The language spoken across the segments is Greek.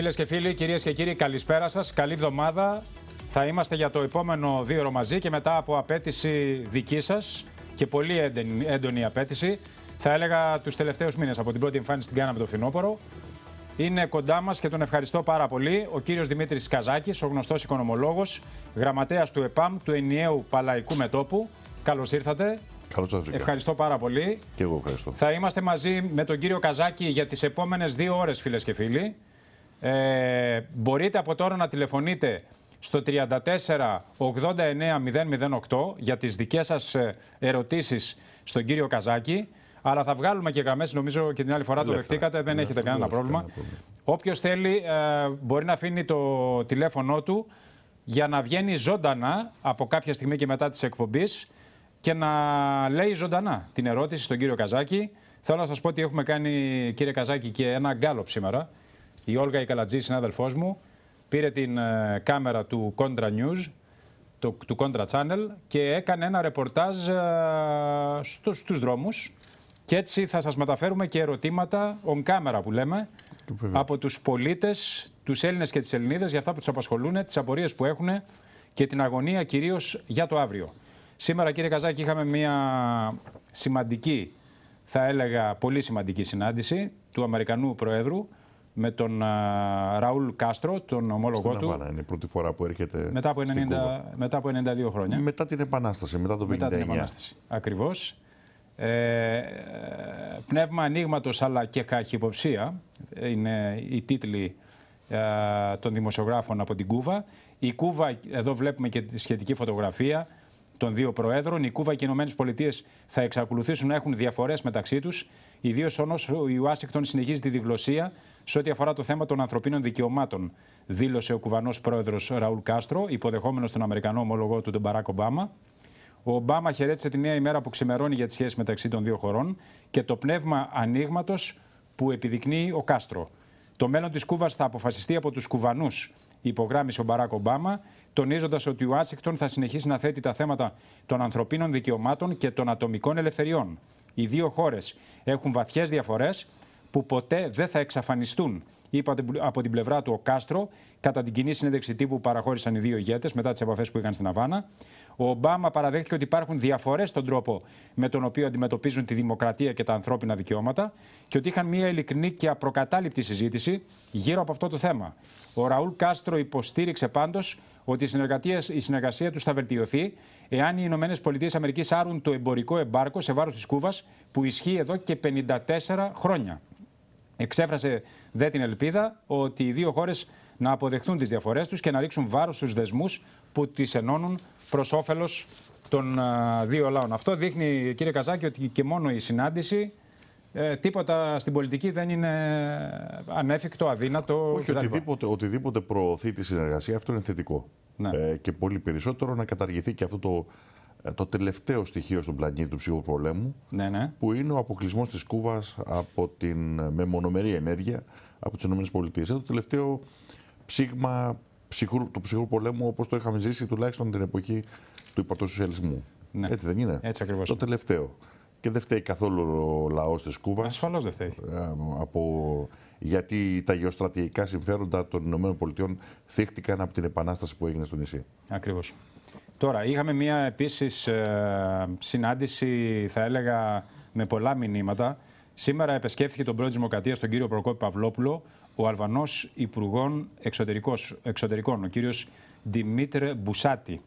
Φίλες και φίλοι, κυρίες και κύριοι, καλησπέρα σας. Καλή εβδομάδα. Θα είμαστε για το επόμενο δύο ώρο μαζί και μετά από απέτηση δική σας και πολύ έντονη, έντονη απέτηση, θα έλεγα τους τελευταίους μήνες από την πρώτη εμφάνιση την κάναμε το φθινόπωρο. Είναι κοντά μας και τον ευχαριστώ πάρα πολύ ο κύριος Δημήτρης Καζάκης, ο γνωστός οικονομολόγος, γραμματέας του ΕΠΑΜ, του ενιαίου Παλαϊκού Μετόπου. Καλώς ήρθατε. Καλώς ήρθατε. Ευχαριστώ πάρα πολύ. Και εγώ ευχαριστώ. Θα είμαστε μαζί με τον κύριο Καζάκη για τις επόμενες δύο ώρες, φίλες και φίλοι. Ε, μπορείτε από τώρα να τηλεφωνείτε στο 34 89 008 για τις δικές σας ε, ερωτήσεις στον κύριο Καζάκη. Αλλά θα βγάλουμε και γραμμές, νομίζω και την άλλη φορά το δεχτήκατε, δεν ναι, έχετε κανένα πρόβλημα. Όποιος θέλει ε, μπορεί να αφήνει το τηλέφωνό του για να βγαίνει ζωντανά από κάποια στιγμή και μετά της εκπομπής και να λέει ζωντανά την ερώτηση στον κύριο Καζάκη. Θέλω να σας πω ότι έχουμε κάνει, κύριε Καζάκη, και ένα γκάλωπ σήμερα η Όλγα η Καλατζή, συνάδελφός μου, πήρε την ε, κάμερα του Contra News, του, του Contra Channel και έκανε ένα ρεπορτάζ ε, στους, στους δρόμους και έτσι θα σας μεταφέρουμε και ερωτήματα on camera που λέμε από τους πολίτες, τους Έλληνες και τις Ελληνίδες για αυτά που τους απασχολούν, τις απορίες που έχουν και την αγωνία κυρίως για το αύριο. Σήμερα κύριε Καζάκη είχαμε μια σημαντική, θα έλεγα πολύ σημαντική συνάντηση του Αμερικανού Προέδρου με τον Ραούλ Κάστρο, τον ομόλογό του. Στην είναι η πρώτη φορά που έρχεται μετά από, 90, μετά από 92 χρόνια. Μετά την Επανάσταση, μετά το 59. Μετά την Επανάσταση, ακριβώς. Ε, πνεύμα ανοίγματος αλλά και καχυποψία είναι η τίτλοι ε, των δημοσιογράφων από την Κούβα. Η Κούβα, εδώ βλέπουμε και τη σχετική φωτογραφία των δύο προέδρων. Η Κούβα και οι ΗΠΑ θα εξακολουθήσουν να έχουν διαφορές μεταξύ τους, ιδίως όνος η Ουάσιγκτον συνεχίζει τη διγλωσία σε ό,τι αφορά το θέμα των ανθρωπίνων δικαιωμάτων, δήλωσε ο Κουβανός πρόεδρος Ραούλ Κάστρο, υποδεχόμενος τον Αμερικανό ομολογό του, τον Μπαράκ Ομπάμα. Ο Ομπάμα χαιρέτησε τη νέα ημέρα που ξημερώνει για τις σχέσεις μεταξύ των δύο χωρών και το πνεύμα ανοίγματος που επιδεικνύει ο Κάστρο. Το μέλλον της Κούβας θα αποφασιστεί από τους Κουβανούς, υπογράμμισε ο Μπαράκ Ομπάμα, τονίζοντας ότι ο Ουάσιγκτον θα συνεχίσει να θέτει τα θέματα των ανθρωπίνων δικαιωμάτων και των ατομικών ελευθεριών. Οι δύο χώρες έχουν βαθιές διαφορές που ποτέ δεν θα εξαφανιστούν, είπα από την πλευρά του ο Κάστρο κατά την κοινή συνέντευξη τύπου που παραχώρησαν οι δύο ηγέτες μετά τις επαφές που είχαν στην Αβάνα. Ο Ομπάμα παραδέχτηκε ότι υπάρχουν διαφορές στον τρόπο με τον οποίο αντιμετωπίζουν τη δημοκρατία και τα ανθρώπινα δικαιώματα και ότι είχαν μια ειλικρινή και απροκατάληπτη συζήτηση γύρω από αυτό το θέμα. Ο Ραούλ Κάστρο υποστήριξε πάντως ότι η συνεργασία, η συνεργασία τους θα βελτιωθεί εάν οι ΗΠΑ άρουν το εμπορικό εμπάρκο σε βάρος της Κούβας που ισχύει εδώ και 54 χρόνια. Εξέφρασε δε την ελπίδα ότι οι δύο χώρες να αποδεχθούν τις διαφορές τους και να ρίξουν βάρος στους δεσμούς που τις ενώνουν προς όφελος των ε, δύο λαών. Αυτό δείχνει, κύριε Καζάκη, ότι και μόνο η συνάντηση ε, τίποτα στην πολιτική δεν είναι ανέφικτο, αδύνατο. Όχι, οτιδήποτε, οτιδήποτε προωθεί τη συνεργασία, αυτό είναι θετικό. Ναι. Ε, και πολύ περισσότερο να καταργηθεί και αυτό το ε, το τελευταίο στοιχείο στον πλανήτη του ψυχού πολέμου, ναι, ναι. που είναι ο αποκλεισμός της Κούβας ε, με την ενέργεια από τις ΗΠΑ. Είναι το τελευταίο ψήγμα του ψυχού πολέμου όπως το είχαμε ζήσει τουλάχιστον την εποχή του υπαρτοσοσιαλισμού. Ναι. Έτσι δεν είναι. Έτσι ακριβώς. Το τελευταίο. Και δεν φταίει καθόλου ο λαός της Κούβας. Ασφαλώς δεν φταίει. Ε, από... Γιατί τα γεωστρατηγικά συμφέροντα των ΗΠΑ θύχτηκαν από την επανάσταση που έγινε στο νησί. Ακριβώς. Τώρα, είχαμε μία επίσης ε, συνάντηση, θα έλεγα, με πολλά μηνύματα. Σήμερα επισκέφθηκε τον πρόεδρο της Δημοκρατίας, τον κύριο Προκόπη Παυλόπουλο, ο Αλβανός Υπουργών Εξωτερικών, ο κύριος Δημήτρη Μπουσάτη.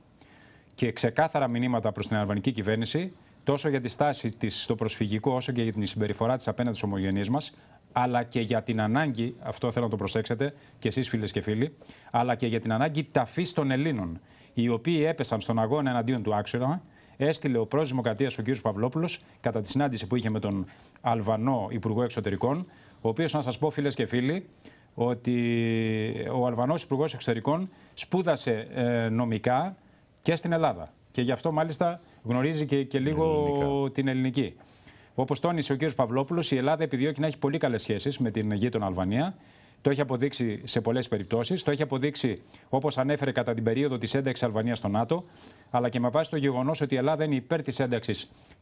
Και ξεκάθαρα μηνύματα προς την αλβανική κυβέρνηση, τόσο για τη στάση της στο προσφυγικό, όσο και για την συμπεριφορά της απέναντι στους ομογενείς μας, αλλά και για την ανάγκη, αυτό θέλω να το προσέξετε και εσείς φίλες και φίλοι, αλλά και για την ανάγκη ταφής των Ελλήνων οι οποίοι έπεσαν στον αγώνα εναντίον του άξονα, έστειλε ο πρόεδρο Δημοκρατίας ο κ. Παυλόπουλος κατά τη συνάντηση που είχε με τον Αλβανό Υπουργό Εξωτερικών, ο οποίος, να σας πω, φίλες και φίλοι, ότι ο Αλβανός Υπουργός Εξωτερικών σπούδασε ε, νομικά και στην Ελλάδα. Και γι' αυτό μάλιστα γνωρίζει και, και λίγο την ελληνική. Όπως τόνισε ο κ. Παυλόπουλος, η Ελλάδα επιδιώκει να έχει πολύ καλές σχέσεις με την γείτονα Αλβανία το έχει αποδείξει σε πολλές περιπτώσεις. Το έχει αποδείξει, όπως ανέφερε, κατά την περίοδο της ένταξης Αλβανίας στο ΝΑΤΟ, αλλά και με βάση το γεγονός ότι η Ελλάδα είναι υπέρ της ένταξης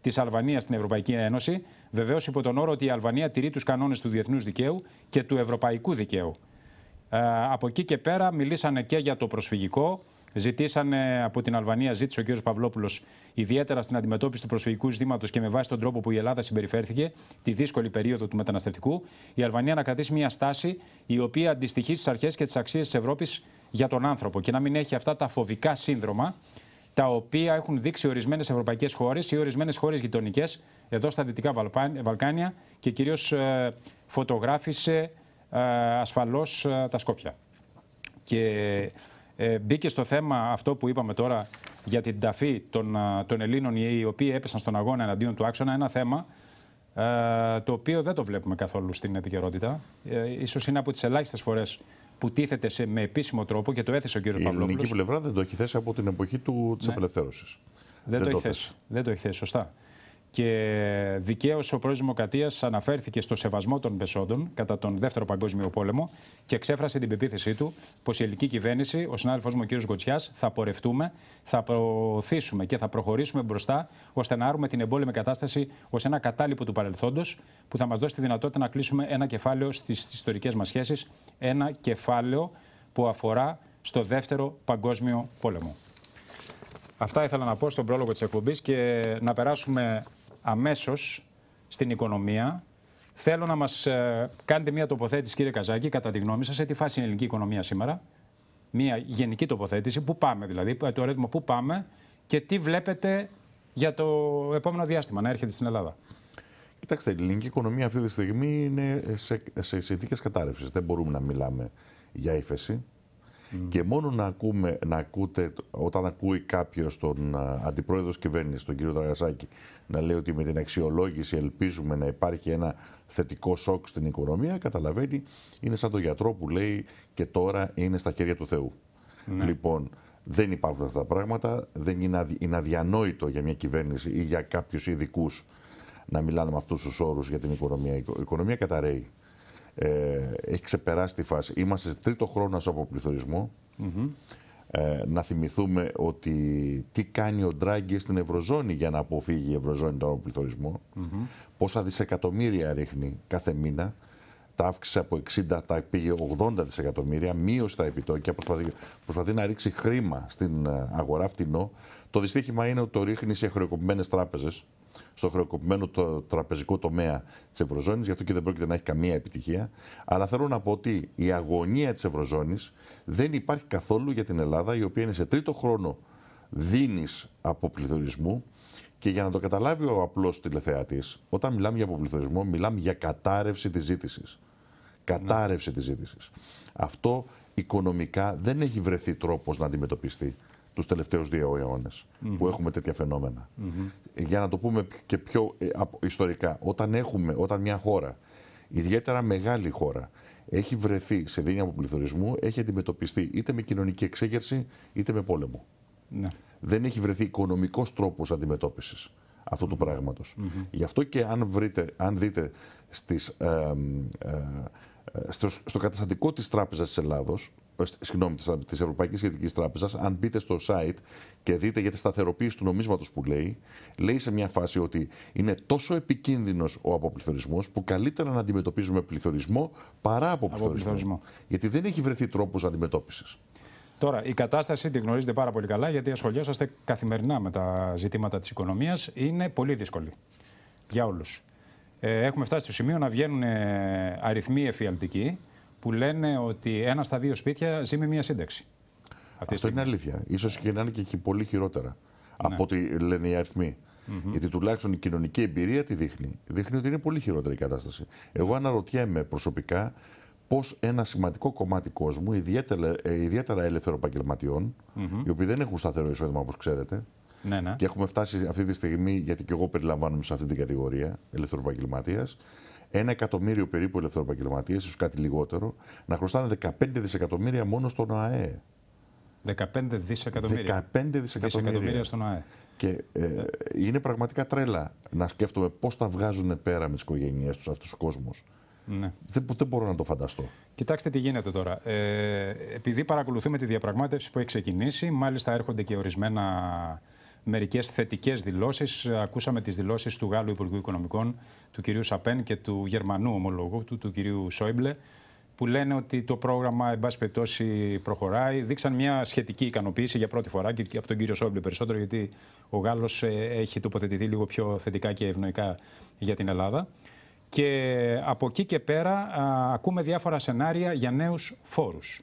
τη Αλβανία στην Ευρωπαϊκή Ένωση, βεβαίως υπό τον όρο ότι η Αλβανία τηρεί τους κανόνες του διεθνούς δικαίου και του ευρωπαϊκού δικαίου. Ε, από εκεί και πέρα μιλήσανε και για το προσφυγικό, Ζητήσανε από την Αλβανία, ζήτησε ο κ. Παυλόπουλος, ιδιαίτερα στην αντιμετώπιση του προσφυγικού ζητήματος και με βάση τον τρόπο που η Ελλάδα συμπεριφέρθηκε, τη δύσκολη περίοδο του μεταναστευτικού, η Αλβανία να κρατήσει μια στάση η οποία αντιστοιχεί στις αρχές και τις αξίες της Ευρώπης για τον άνθρωπο και να μην έχει αυτά τα φοβικά σύνδρομα τα οποία έχουν δείξει ορισμένες ευρωπαϊκές χώρες ή ορισμένες χώρες γειτονικές εδώ στα Δυτικά Βαλκάνια και κυρίως ε, φωτογράφησε ε, ασφαλώς ε, τα Σκόπια. Και ε, μπήκε στο θέμα αυτό που είπαμε τώρα για την ταφή των, των Ελλήνων οι οποίοι έπεσαν στον αγώνα εναντίον του άξονα, ένα θέμα το οποίο δεν το βλέπουμε καθόλου στην επικαιρότητα. Ε, ίσως είναι από τις ελάχιστες φορές που τίθεται σε, με επίσημο τρόπο και το έθεσε ο κύριος Παυλόπουλος. Η ελληνική πλευρά δεν το έχει θέσει από την εποχή του, της ναι. απελευθέρωσης. Δεν, Δεν το έχει θέσει, σωστά. Και δικαίως ο πρόεδρο Δημοκρατίας αναφέρθηκε στο σεβασμό των πεσόντων κατά τον Δεύτερο Παγκόσμιο Πόλεμο και εξέφρασε την πεποίθησή του πως η ελληνική κυβέρνηση, ο συνάδελφός μου ο κ. Γκοτσιά, θα πορευτούμε, θα προωθήσουμε και θα προχωρήσουμε μπροστά ώστε να άρουμε την εμπόλεμη κατάσταση ως ένα κατάλοιπο του παρελθόντος που θα μας δώσει τη δυνατότητα να κλείσουμε ένα κεφάλαιο στις ιστορικές μας σχέσεις, ένα κεφάλαιο που αφορά στο Δεύτερο Παγκόσμιο Πόλεμο. Αυτά ήθελα να πω στον πρόλογο της εκπομπής και να περάσουμε αμέσως στην οικονομία. Θέλω να μας ε, κάνετε μια τοποθέτηση, κύριε Καζάκη, κατά τη γνώμη σας, σε τι φάση είναι η ελληνική οικονομία σήμερα. Μια γενική τοποθέτηση, πού πάμε δηλαδή, ε, το ερώτημα πού πάμε και τι βλέπετε για το επόμενο διάστημα να έρχεται στην Ελλάδα. Κοιτάξτε, η ελληνική οικονομία αυτή τη στιγμή είναι σε, σε συνθήκες κατάρρευσης. Δεν μπορούμε να μιλάμε για ύφεση. Mm. Και μόνο να, ακούμε, να ακούτε, όταν ακούει κάποιος τον αντιπρόεδρο κυβέρνησης, τον κύριο Τραγασάκη, να λέει ότι με την αξιολόγηση ελπίζουμε να υπάρχει ένα θετικό σοκ στην οικονομία, καταλαβαίνει είναι σαν τον γιατρό που λέει και τώρα είναι στα χέρια του Θεού. Ναι. Λοιπόν, δεν υπάρχουν αυτά τα πράγματα. Δεν είναι, είναι αδιανόητο για μια κυβέρνηση ή για κάποιους ειδικούς να μιλάνε με αυτούς τους όρους για την οικονομία. Η οικονομία καταραίει ε, έχει ξεπεράσει τη φάση. Είμαστε τρίτο χρόνο από Ε, να θυμηθούμε ότι τι κάνει ο Ντράγκη στην Ευρωζώνη για να αποφύγει η Ευρωζώνη τον αποπληθωρισμο Πόσα δισεκατομμύρια ρίχνει κάθε μήνα. Τα αύξησε από 60, τα πήγε 80 δισεκατομμύρια, μείωσε τα επιτόκια, προσπαθεί, προσπαθεί να ρίξει χρήμα στην ε, αγορά φτηνό. Το δυστύχημα είναι ότι το ρίχνει σε χρεοκοπημένες τράπεζες στο χρεοκοπημένο το τραπεζικό τομέα της Ευρωζώνης, γι' αυτό και δεν πρόκειται να έχει καμία επιτυχία. Αλλά θέλω να πω ότι η αγωνία της Ευρωζώνης δεν υπάρχει καθόλου για την Ελλάδα, η οποία είναι σε τρίτο χρόνο δίνει από πληθωρισμού. Και για να το καταλάβει ο απλός τηλεθεατής, όταν μιλάμε για αποπληθωρισμό, μιλάμε για κατάρρευση της ζήτησης. Κατάρρευση της ζήτησης. Αυτό οικονομικά δεν έχει βρεθεί τρόπος να αντιμετωπιστεί τους τελευταιου δύο αιώνες που έχουμε τέτοια φαινόμενα. Για να το πούμε και πιο ε, ιστορικά, όταν, έχουμε, όταν μια χώρα, ιδιαίτερα μεγάλη χώρα, έχει βρεθεί σε δύναμη από πληθωρισμού, έχει αντιμετωπιστεί είτε με κοινωνική εξέγερση είτε με πόλεμο. Ναι. Δεν έχει βρεθεί οικονομικός τρόπος αντιμετώπισης αυτού του mm πράγματο. Γι' αυτό και αν, βρείτε, αν δείτε στις, ε, ε, στο, στο καταστατικό της Τράπεζας της Ελλάδος, ε, συγγνώμη, της Ευρωπαϊκής Κεντρικής Τράπεζας, αν μπείτε στο site και δείτε για τη σταθεροποίηση του νομίσματος που λέει, λέει σε μια φάση ότι είναι τόσο επικίνδυνος ο αποπληθωρισμός που καλύτερα να αντιμετωπίζουμε πληθωρισμό παρά αποπληθωρισμό. γιατί δεν έχει βρεθεί τρόπος αντιμετώπισης. Τώρα, η κατάσταση τη γνωρίζετε πάρα πολύ καλά, γιατί ασχολιόσαστε καθημερινά με τα ζητήματα της οικονομίας. Είναι πολύ δύσκολη για όλους. Ε, έχουμε φτάσει στο σημείο να βγαίνουν ε, αριθμοί εφιαλτικοί που λένε ότι ένα στα δύο σπίτια ζει με μία σύνταξη. Αυτή Αυτό είναι αλήθεια. Ίσως και να είναι και πολύ χειρότερα ναι. από ό,τι λένε οι αριθμοί. Γιατί τουλάχιστον η κοινωνική εμπειρία τι δείχνει. Δείχνει ότι είναι πολύ χειρότερη η κατάσταση. Εγώ αναρωτιέμαι προσωπικά πώς ένα σημαντικό κομμάτι κόσμου, ιδιαίτερα, ε, ιδιαίτερα ελεύθερων επαγγελματιών, mm οι οποίοι δεν έχουν σταθερό εισόδημα όπως ξέρετε. Ναι, ναι. Και έχουμε φτάσει αυτή τη στιγμή, γιατί και εγώ περιλαμβάνομαι σε αυτή την κατηγορία ελεύθερου επαγγελματίας, ένα εκατομμύριο περίπου ελευθεροπαγγελματίες, ίσως κάτι λιγότερο, να χρωστάνε 15 δισεκατομμύρια μόνο στον ΑΕ. 15 δισεκατομμύρια. 15 δισεκατομμύρια, στον ΑΕ. Και ε, είναι πραγματικά τρέλα να σκέφτομαι πώς τα βγάζουν πέρα με τις οικογένειές τους αυτούς τους κόσμους. Ναι. Δεν, μπορώ να το φανταστώ. Κοιτάξτε τι γίνεται τώρα. Ε, επειδή παρακολουθούμε τη διαπραγμάτευση που έχει ξεκινήσει, μάλιστα έρχονται και ορισμένα μερικές θετικές δηλώσεις. Ακούσαμε τις δηλώσεις του Γάλλου Υπουργού Οικονομικών, του κυρίου Σαπέν και του Γερμανού ομολόγου του, του κυρίου Σόιμπλε, που λένε ότι το πρόγραμμα, εν πάση περιπτώσει, προχωράει. Δείξαν μια σχετική ικανοποίηση για πρώτη φορά και από τον κύριο Σόιμπλε περισσότερο, γιατί ο Γάλλος ε, έχει τοποθετηθεί λίγο πιο θετικά και ευνοϊκά για την Ελλάδα. Και από εκεί και πέρα ακούμε διάφορα σενάρια για νέους φόρους.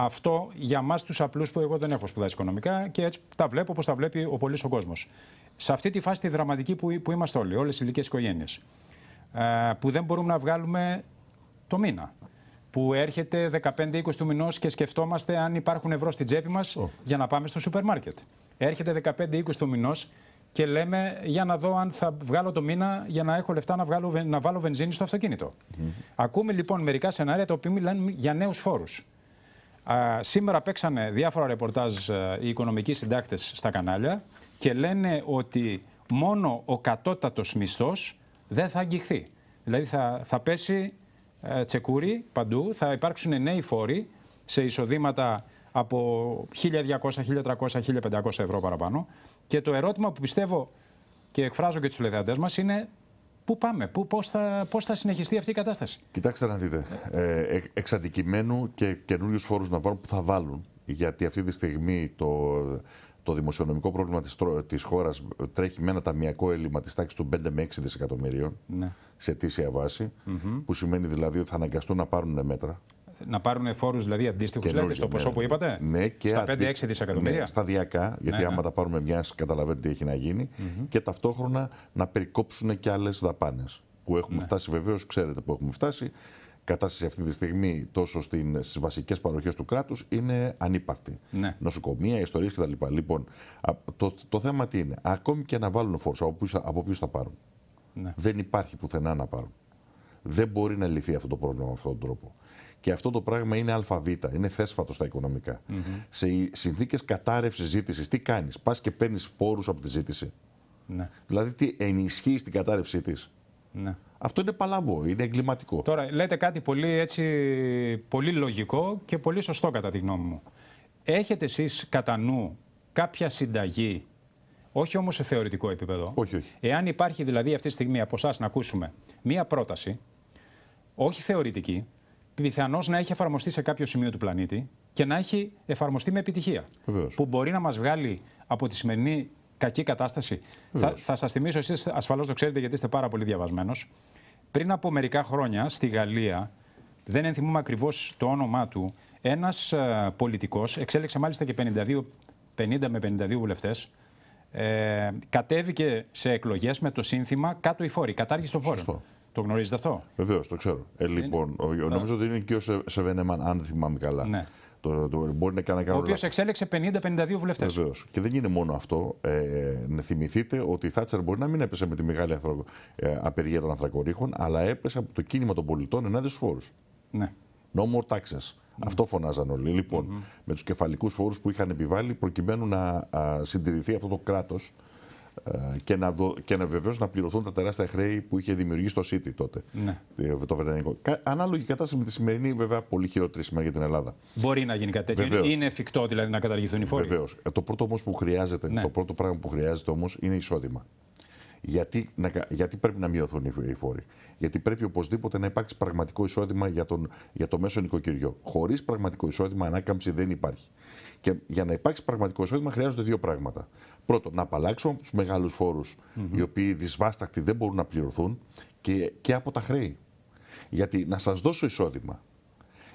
Αυτό για εμά τους απλούς που εγώ δεν έχω σπουδάσει οικονομικά και έτσι τα βλέπω όπως τα βλέπει ο πολύς ο κόσμος. Σε αυτή τη φάση τη δραματική που, που είμαστε όλοι, όλες οι ηλικίε οικογένειες, ε, που δεν μπορούμε να βγάλουμε το μήνα που έρχεται 15-20 του μηνός και σκεφτόμαστε αν υπάρχουν ευρώ στην τσέπη μας για να πάμε στο σούπερ μάρκετ. Έρχεται 15-20 του μηνός και λέμε για να δω αν θα βγάλω το μήνα για να έχω λεφτά να, βγάλω, να βάλω βενζίνη στο αυτοκίνητο. Mm Ακούμε λοιπόν μερικά σενάρια τα οποία μιλάνε για νέους φόρους. Σήμερα παίξανε διάφορα ρεπορτάζ ε, οι οικονομικοί συντάκτες στα κανάλια και λένε ότι μόνο ο κατώτατος μισθός δεν θα αγγιχθεί. Δηλαδή θα, θα πέσει ε, τσεκούρι παντού, θα υπάρξουν νέοι φόροι σε εισοδήματα από 1.200, 1.300, 1.500 ευρώ παραπάνω. Και το ερώτημα που πιστεύω και εκφράζω και τους τηλεθεατές μας είναι Πού πάμε, πού, πώς, θα, πώς θα συνεχιστεί αυτή η κατάσταση. Κοιτάξτε να δείτε, ε, εξ αντικειμένου και καινούριους χώρους να βάλουν που θα βάλουν, γιατί αυτή τη στιγμή το, το δημοσιονομικό πρόβλημα της, της χώρας τρέχει με ένα ταμιακό έλλειμμα της τάξης του 5 με 6 δισεκατομμυρίων ναι. σε αιτήσια βάση, που σημαίνει δηλαδή ότι θα αναγκαστούν να πάρουν μέτρα να πάρουν φόρους δηλαδή αντίστοιχους, λέτε, στο ποσό ναι, που είπατε. Ναι, και στα 5-6 ναι, δισεκατομμύρια. Ναι, σταδιακά, γιατί ναι. άμα τα πάρουμε μιας, καταλαβαίνετε τι έχει να γίνει. Και ταυτόχρονα να περικόψουν και άλλες δαπάνες. Που έχουμε ναι. φτάσει, βεβαίως, ξέρετε που έχουμε φτάσει. Κατάσταση αυτή τη στιγμή, τόσο στις βασικές παροχές του κράτους, είναι ανύπαρκτη. Νοσοκομεία, ιστορίες κτλ. Λοιπόν, το, το θέμα τι είναι. Ακόμη και να βάλουν φόρους, από, από ποιους θα πάρουν. Δεν υπάρχει πουθενά να πάρουν. Δεν μπορεί να λυθεί αυτό το πρόβλημα με αυτόν τον τρόπο. Και αυτό το πράγμα είναι ΑΒ, είναι θέσφατο στα οικονομικα mm -hmm. Σε συνθήκες κατάρρευσης ζήτησης, τι κάνεις, πας και παίρνεις πόρους από τη ζήτηση. Ναι. Δηλαδή, τι ενισχύεις την κατάρρευσή της. Ναι. Αυτό είναι παλαβό, είναι εγκληματικό. Τώρα, λέτε κάτι πολύ, έτσι, πολύ λογικό και πολύ σωστό κατά τη γνώμη μου. Έχετε εσείς κατά νου κάποια συνταγή, όχι όμως σε θεωρητικό επίπεδο. Όχι, όχι. Εάν υπάρχει δηλαδή αυτή τη στιγμή από εσάς να ακούσουμε μία πρόταση, όχι θεωρητική, πιθανώς να έχει εφαρμοστεί σε κάποιο σημείο του πλανήτη και να έχει εφαρμοστεί με επιτυχία. Που μπορεί να μας βγάλει από τη σημερινή κακή κατάσταση. Θα, θα σας θυμίσω, εσείς ασφαλώς το ξέρετε γιατί είστε πάρα πολύ διαβασμένος. Πριν από μερικά χρόνια στη Γαλλία, δεν ενθυμούμε ακριβώς το όνομά του, ένας ε, πολιτικός, εξέλεξε μάλιστα και 52, 50 με 52 βουλευτές, ε, κατέβηκε σε εκλογές με το σύνθημα κάτω η φόρη, κατάργηση των φόρων. Το γνωρίζετε αυτό. Βεβαίως, το ξέρω. Ε, λοιπόν, ο, νομίζω ότι είναι και ο Σεβενέμαν, αν θυμάμαι καλά. Ναι. Το, το, μπορεί να κάνει Ο οποίο εξέλεξε 50-52 βουλευτές. Βεβαίως. Και δεν είναι μόνο αυτό. Ε, να θυμηθείτε ότι η Θάτσερ μπορεί να μην έπεσε με τη μεγάλη ανθρω... ε, απεργία των ανθρακορίχων, αλλά έπεσε από το κίνημα των πολιτών ενάντια στους φόρους. Ναι. No more taxes. Ναι. Αυτό φωνάζαν όλοι. Λοιπόν, με τους κεφαλικούς φόρους που είχαν επιβάλει προκειμένου να συντηρηθεί αυτό το κράτος ε, και να, δο, και να βεβαίως να πληρωθούν τα τεράστια χρέη που είχε δημιουργήσει το City τότε. Ναι. Ε, το Βρετανικό. Ανάλογη κατάσταση με τη σημερινή, βέβαια, πολύ χειρότερη σήμερα για την Ελλάδα. Μπορεί να γίνει κάτι τέτοιο. Είναι εφικτό δηλαδή να καταργηθούν οι φόροι. Βεβαίως. Ε, το πρώτο όμως που χρειάζεται, ναι. το πρώτο πράγμα που χρειάζεται όμως είναι εισόδημα. Γιατί, να, γιατί πρέπει να μειωθούν οι φόροι. Γιατί πρέπει οπωσδήποτε να υπάρξει πραγματικό εισόδημα για, τον, για το μέσο νοικοκυριό. Χωρίς πραγματικό εισόδημα, ανάκαμψη δεν υπάρχει. Και για να υπάρξει πραγματικό εισόδημα χρειάζονται δύο πράγματα. Πρώτον, να απαλλάξουμε από τους μεγάλους φόρους, οι οποίοι δυσβάστακτοι δεν μπορούν να πληρωθούν, και, και από τα χρέη. Γιατί να σας δώσω εισόδημα,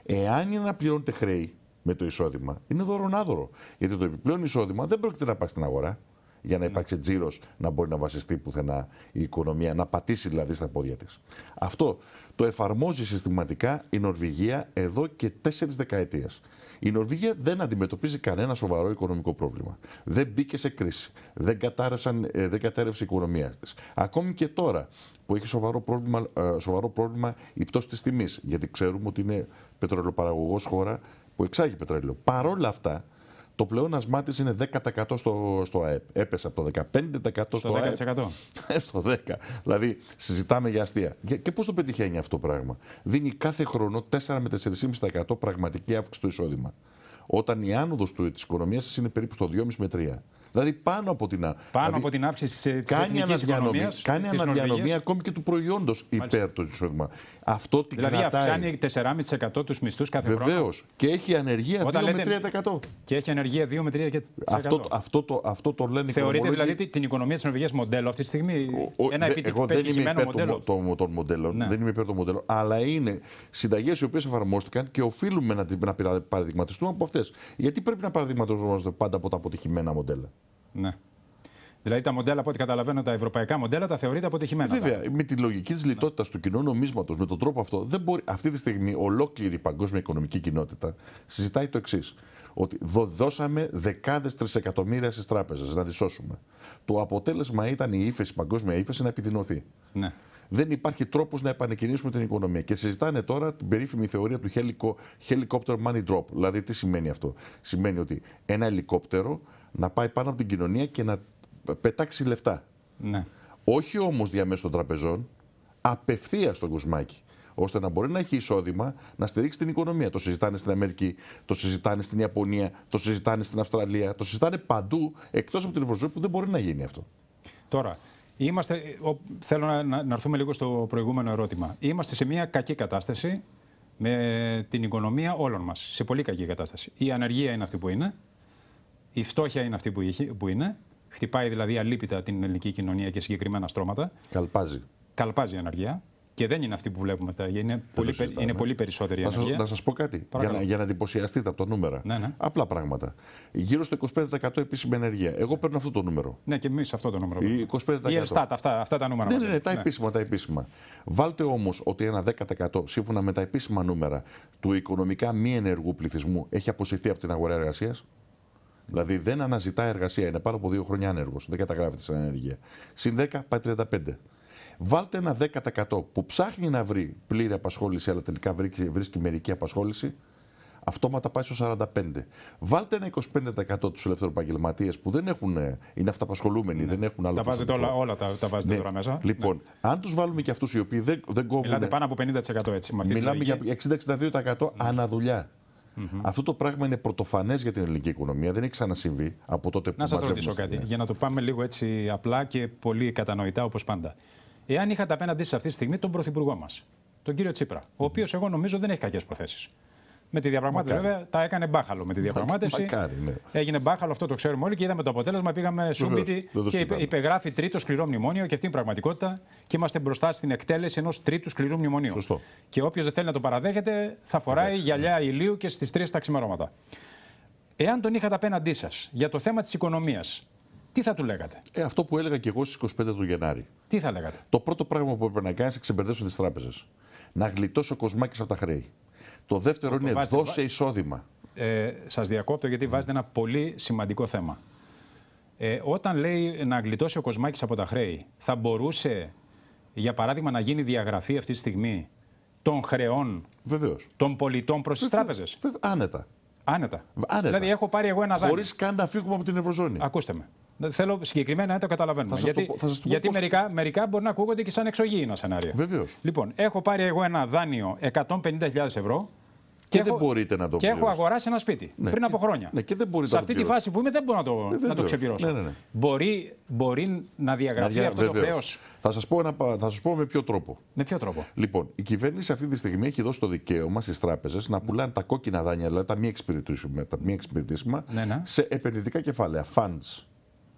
εάν είναι να πληρώνετε χρέη με το εισόδημα, είναι δωρονάδωρο. Γιατί το επιπλέον εισόδημα δεν πρόκειται να πάει στην αγορά για να υπάρξει τζίρος να μπορεί να βασιστεί πουθενά η οικονομία, να πατήσει δηλαδή στα πόδια της. Αυτό το εφαρμόζει συστηματικά η Νορβηγία εδώ και τέσσερις δεκαετίες. Η Νορβηγία δεν αντιμετωπίζει κανένα σοβαρό οικονομικό πρόβλημα. Δεν μπήκε σε κρίση. Δεν, ε, δεν κατάρρευσε η οικονομία της. Ακόμη και τώρα που έχει σοβαρό πρόβλημα, ε, σοβαρό πρόβλημα η πτώση της τιμής, γιατί ξέρουμε ότι είναι πετρελοπαραγωγό χώρα που εξάγει πετρέλαιο. Παρόλα αυτά, το πλεόνασμά της είναι 10% στο, στο ΑΕΠ. Έπεσε από το 15% στο, στο 10%. Ε, στο 10%. Δηλαδή, συζητάμε για αστεία. Και πώς το πετυχαίνει αυτό το πράγμα. Δίνει κάθε χρόνο 4 με 4,5% πραγματική αύξηση στο εισόδημα. Όταν η άνοδος της οικονομίας είναι περίπου στο 2,5 με Δηλαδή πάνω από την, πάνω δηλαδή, από την αύξηση της κάνει κάνει αναδιανομή ακόμη και του προϊόντος υπέρ του εισόδημα. Αυτό την δηλαδή, κρατάει. αυξάνει 4,5% τους μισθούς κάθε χρόνο. Βεβαίως. Και έχει ανεργία 2 με 3%. Και έχει ανεργία 2 με 3%. Αυτό, αυτό, το, αυτό το λένε οι Θεωρείτε δηλαδή την οικονομία της Νορβηγίας μοντέλο αυτή τη στιγμή. Ο, ένα εγώ δεν είμαι υπέρ μοντέλο. Των, μοντέλων. Ναι. Δεν είμαι υπέρ των μοντέλων. Αλλά είναι συνταγές οι οποίες εφαρμόστηκαν και οφείλουμε να, να παραδειγματιστούμε από αυτές. Γιατί πρέπει να παραδειγματιζόμαστε πάντα από τα αποτυχημένα μοντέλα. Ναι. Δηλαδή τα μοντέλα, από ό,τι καταλαβαίνω, τα ευρωπαϊκά μοντέλα τα θεωρείται αποτυχημένα. Βέβαια, τα. με τη λογική της λιτότητας του κοινού νομίσματος, με τον τρόπο αυτό, δεν μπορεί, αυτή τη στιγμή ολόκληρη η παγκόσμια οικονομική κοινότητα συζητάει το εξής. Ότι δώσαμε δεκάδες τρισεκατομμύρια στις τράπεζες να τις σώσουμε. Το αποτέλεσμα ήταν η ύφεση, η παγκόσμια ύφεση να επιδεινωθεί. Ναι. Δεν υπάρχει τρόπος να επανεκκινήσουμε την οικονομία. Και συζητάνε τώρα την περίφημη θεωρία του helicopter money drop. Δηλαδή, τι σημαίνει αυτό. Σημαίνει ότι ένα ελικόπτερο να πάει πάνω από την κοινωνία και να πετάξει λεφτά. Ναι. Όχι όμως διαμέσου των τραπεζών, απευθεία στον κοσμάκι. ώστε να μπορεί να έχει εισόδημα να στηρίξει την οικονομία. Το συζητάνε στην Αμερική, το συζητάνε στην Ιαπωνία, το συζητάνε στην Αυστραλία, το συζητάνε παντού εκτός από την Ευρωζώνη που δεν μπορεί να γίνει αυτό. Τώρα, είμαστε, θέλω να, να, να έρθουμε λίγο στο προηγούμενο ερώτημα. Είμαστε σε μια κακή κατάσταση με την οικονομία όλων μας. Σε πολύ κακή κατάσταση. Η ανεργία είναι αυτή που είναι. Η φτώχεια είναι αυτή που, είχε, που είναι. Χτυπάει δηλαδή αλήπητα την ελληνική κοινωνία και συγκεκριμένα στρώματα. Καλπάζει. Καλπάζει η αναργία. Και δεν είναι αυτή που βλέπουμε αυτά. Είναι, πολύ, είναι πολύ περισσότερη η Να σας πω κάτι για να, για να εντυπωσιαστείτε από τα νούμερα. Ναι, ναι. Απλά πράγματα. Γύρω στο 25% επίσημη ενεργεία. Εγώ παίρνω αυτό το νούμερο. Ναι, και εμείς αυτό το νούμερο. Η 25%. Η Ελστάτ, αυτά, αυτά τα νούμερα. Ναι, ναι, ναι, τα ναι. επίσημα. Τα επίσημα. Βάλτε όμως ότι ένα 10% σύμφωνα με τα επίσημα νούμερα του οικονομικά μη ενεργού πληθυσμού έχει αποσυρθεί από την αγορά εργασίας. Δηλαδή δεν αναζητά εργασία. Είναι πάνω από δύο χρόνια άνεργος. Δεν καταγράφεται σαν ανεργία. Συν 10 πάει 35. Βάλτε ένα 10% που ψάχνει να βρει πλήρη απασχόληση, αλλά τελικά βρίσκει, βρίσκει μερική απασχόληση, αυτόματα πάει στο 45. Βάλτε ένα 25% του ελεύθερου επαγγελματίε που δεν έχουν, ε, είναι αυταπασχολούμενοι, ναι. δεν έχουν άλλο. Τα βάζετε όλα, όλα τα, τα βάζετε ναι. τώρα μέσα. Λοιπόν, ναι. αν τους βάλουμε και αυτούς οι οποίοι δεν, δεν κόβουν. Μιλάτε πάνω από 50% έτσι. μιλάμε για 60-62% ναι. αναδουλειά. Mm-hmm. Αυτό το πράγμα είναι πρωτοφανές για την ελληνική οικονομία. Δεν έχει ξανασυμβεί από τότε που. Να σας ρωτήσω κάτι, ναι. για να το πάμε λίγο έτσι απλά και πολύ κατανοητά όπως πάντα. Εάν είχατε απέναντί σε αυτή τη στιγμή τον Πρωθυπουργό μας, τον κύριο ο mm-hmm. οποίος εγώ νομίζω δεν έχει κακές προθέσεις. Με τη διαπραγμάτευση, βέβαια, τα έκανε μπάχαλο με τη διαπραγμάτευση. Μακάρι, ναι. Έγινε μπάχαλο, αυτό το ξέρουμε όλοι και είδαμε το αποτέλεσμα. Πήγαμε σούμπιτι και είπε, υπεγράφει τρίτο σκληρό μνημόνιο και αυτή είναι η πραγματικότητα. Και είμαστε μπροστά στην εκτέλεση ενός τρίτου σκληρού μνημονίου. Σωστό. Και όποιος δεν θέλει να το παραδέχεται, θα φοράει Εντάξει, γυαλιά ναι. ηλίου και στις τρεις τα ξημερώματα. Εάν τον είχατε απέναντί σας για το θέμα της οικονομίας, τι θα του λέγατε. Ε, αυτό που έλεγα και εγώ στις 25 του Γενάρη. Τι θα λέγατε. Το πρώτο πράγμα που έπρεπε να κάνεις είναι να ξεμπερδέψουν τις τράπεζες. Να γλιτώσει ο κοσμάκη από τα χρέη. Το δεύτερο είναι βάζετε, δώσε εισόδημα. Ε, σας διακόπτω γιατί βάζετε ένα πολύ σημαντικό θέμα. Ε, όταν λέει να γλιτώσει ο Κοσμάκης από τα χρέη, θα μπορούσε, για παράδειγμα, να γίνει διαγραφή αυτή τη στιγμή των χρεών Βεβαίως. των πολιτών προς τις Άνετα. Άνετα. Άνετα. Δηλαδή έχω πάρει εγώ ένα δάνειο. Χωρίς καν να φύγουμε από την Ευρωζώνη. Ακούστε με. Ναι, θέλω συγκεκριμένα να το καταλαβαίνουμε. Θα σας γιατί το, το γιατί μερικά, μερικά μπορεί να ακούγονται και σαν εξωγήινα σενάρια. Βεβαίως. Λοιπόν, έχω πάρει εγώ ένα δάνειο 150.000 ευρώ. Και, και έχω, μπορείτε να το Και έχω αγοράσει ένα σπίτι ναι, πριν από χρόνια. Ναι, και δεν Σε αυτή τη φάση που είμαι, δεν μπορώ να το, ναι, να το ναι, ναι, ξεπληρώσω. Ναι, ναι, μπορεί, μπορεί να διαγραφεί να δια... αυτό βεβαίως. το χρέο. Θα σας πω, πω με ποιο τρόπο. Με ποιο τρόπο. Λοιπόν, η κυβέρνηση αυτή τη στιγμή έχει δώσει το δικαίωμα στις τράπεζες να πουλάνε τα κόκκινα δάνεια, δηλαδή τα μη εξυπηρετήσιμα, τα μη εξυπηρετήσιμα σε επενδυτικά κεφάλαια, funds.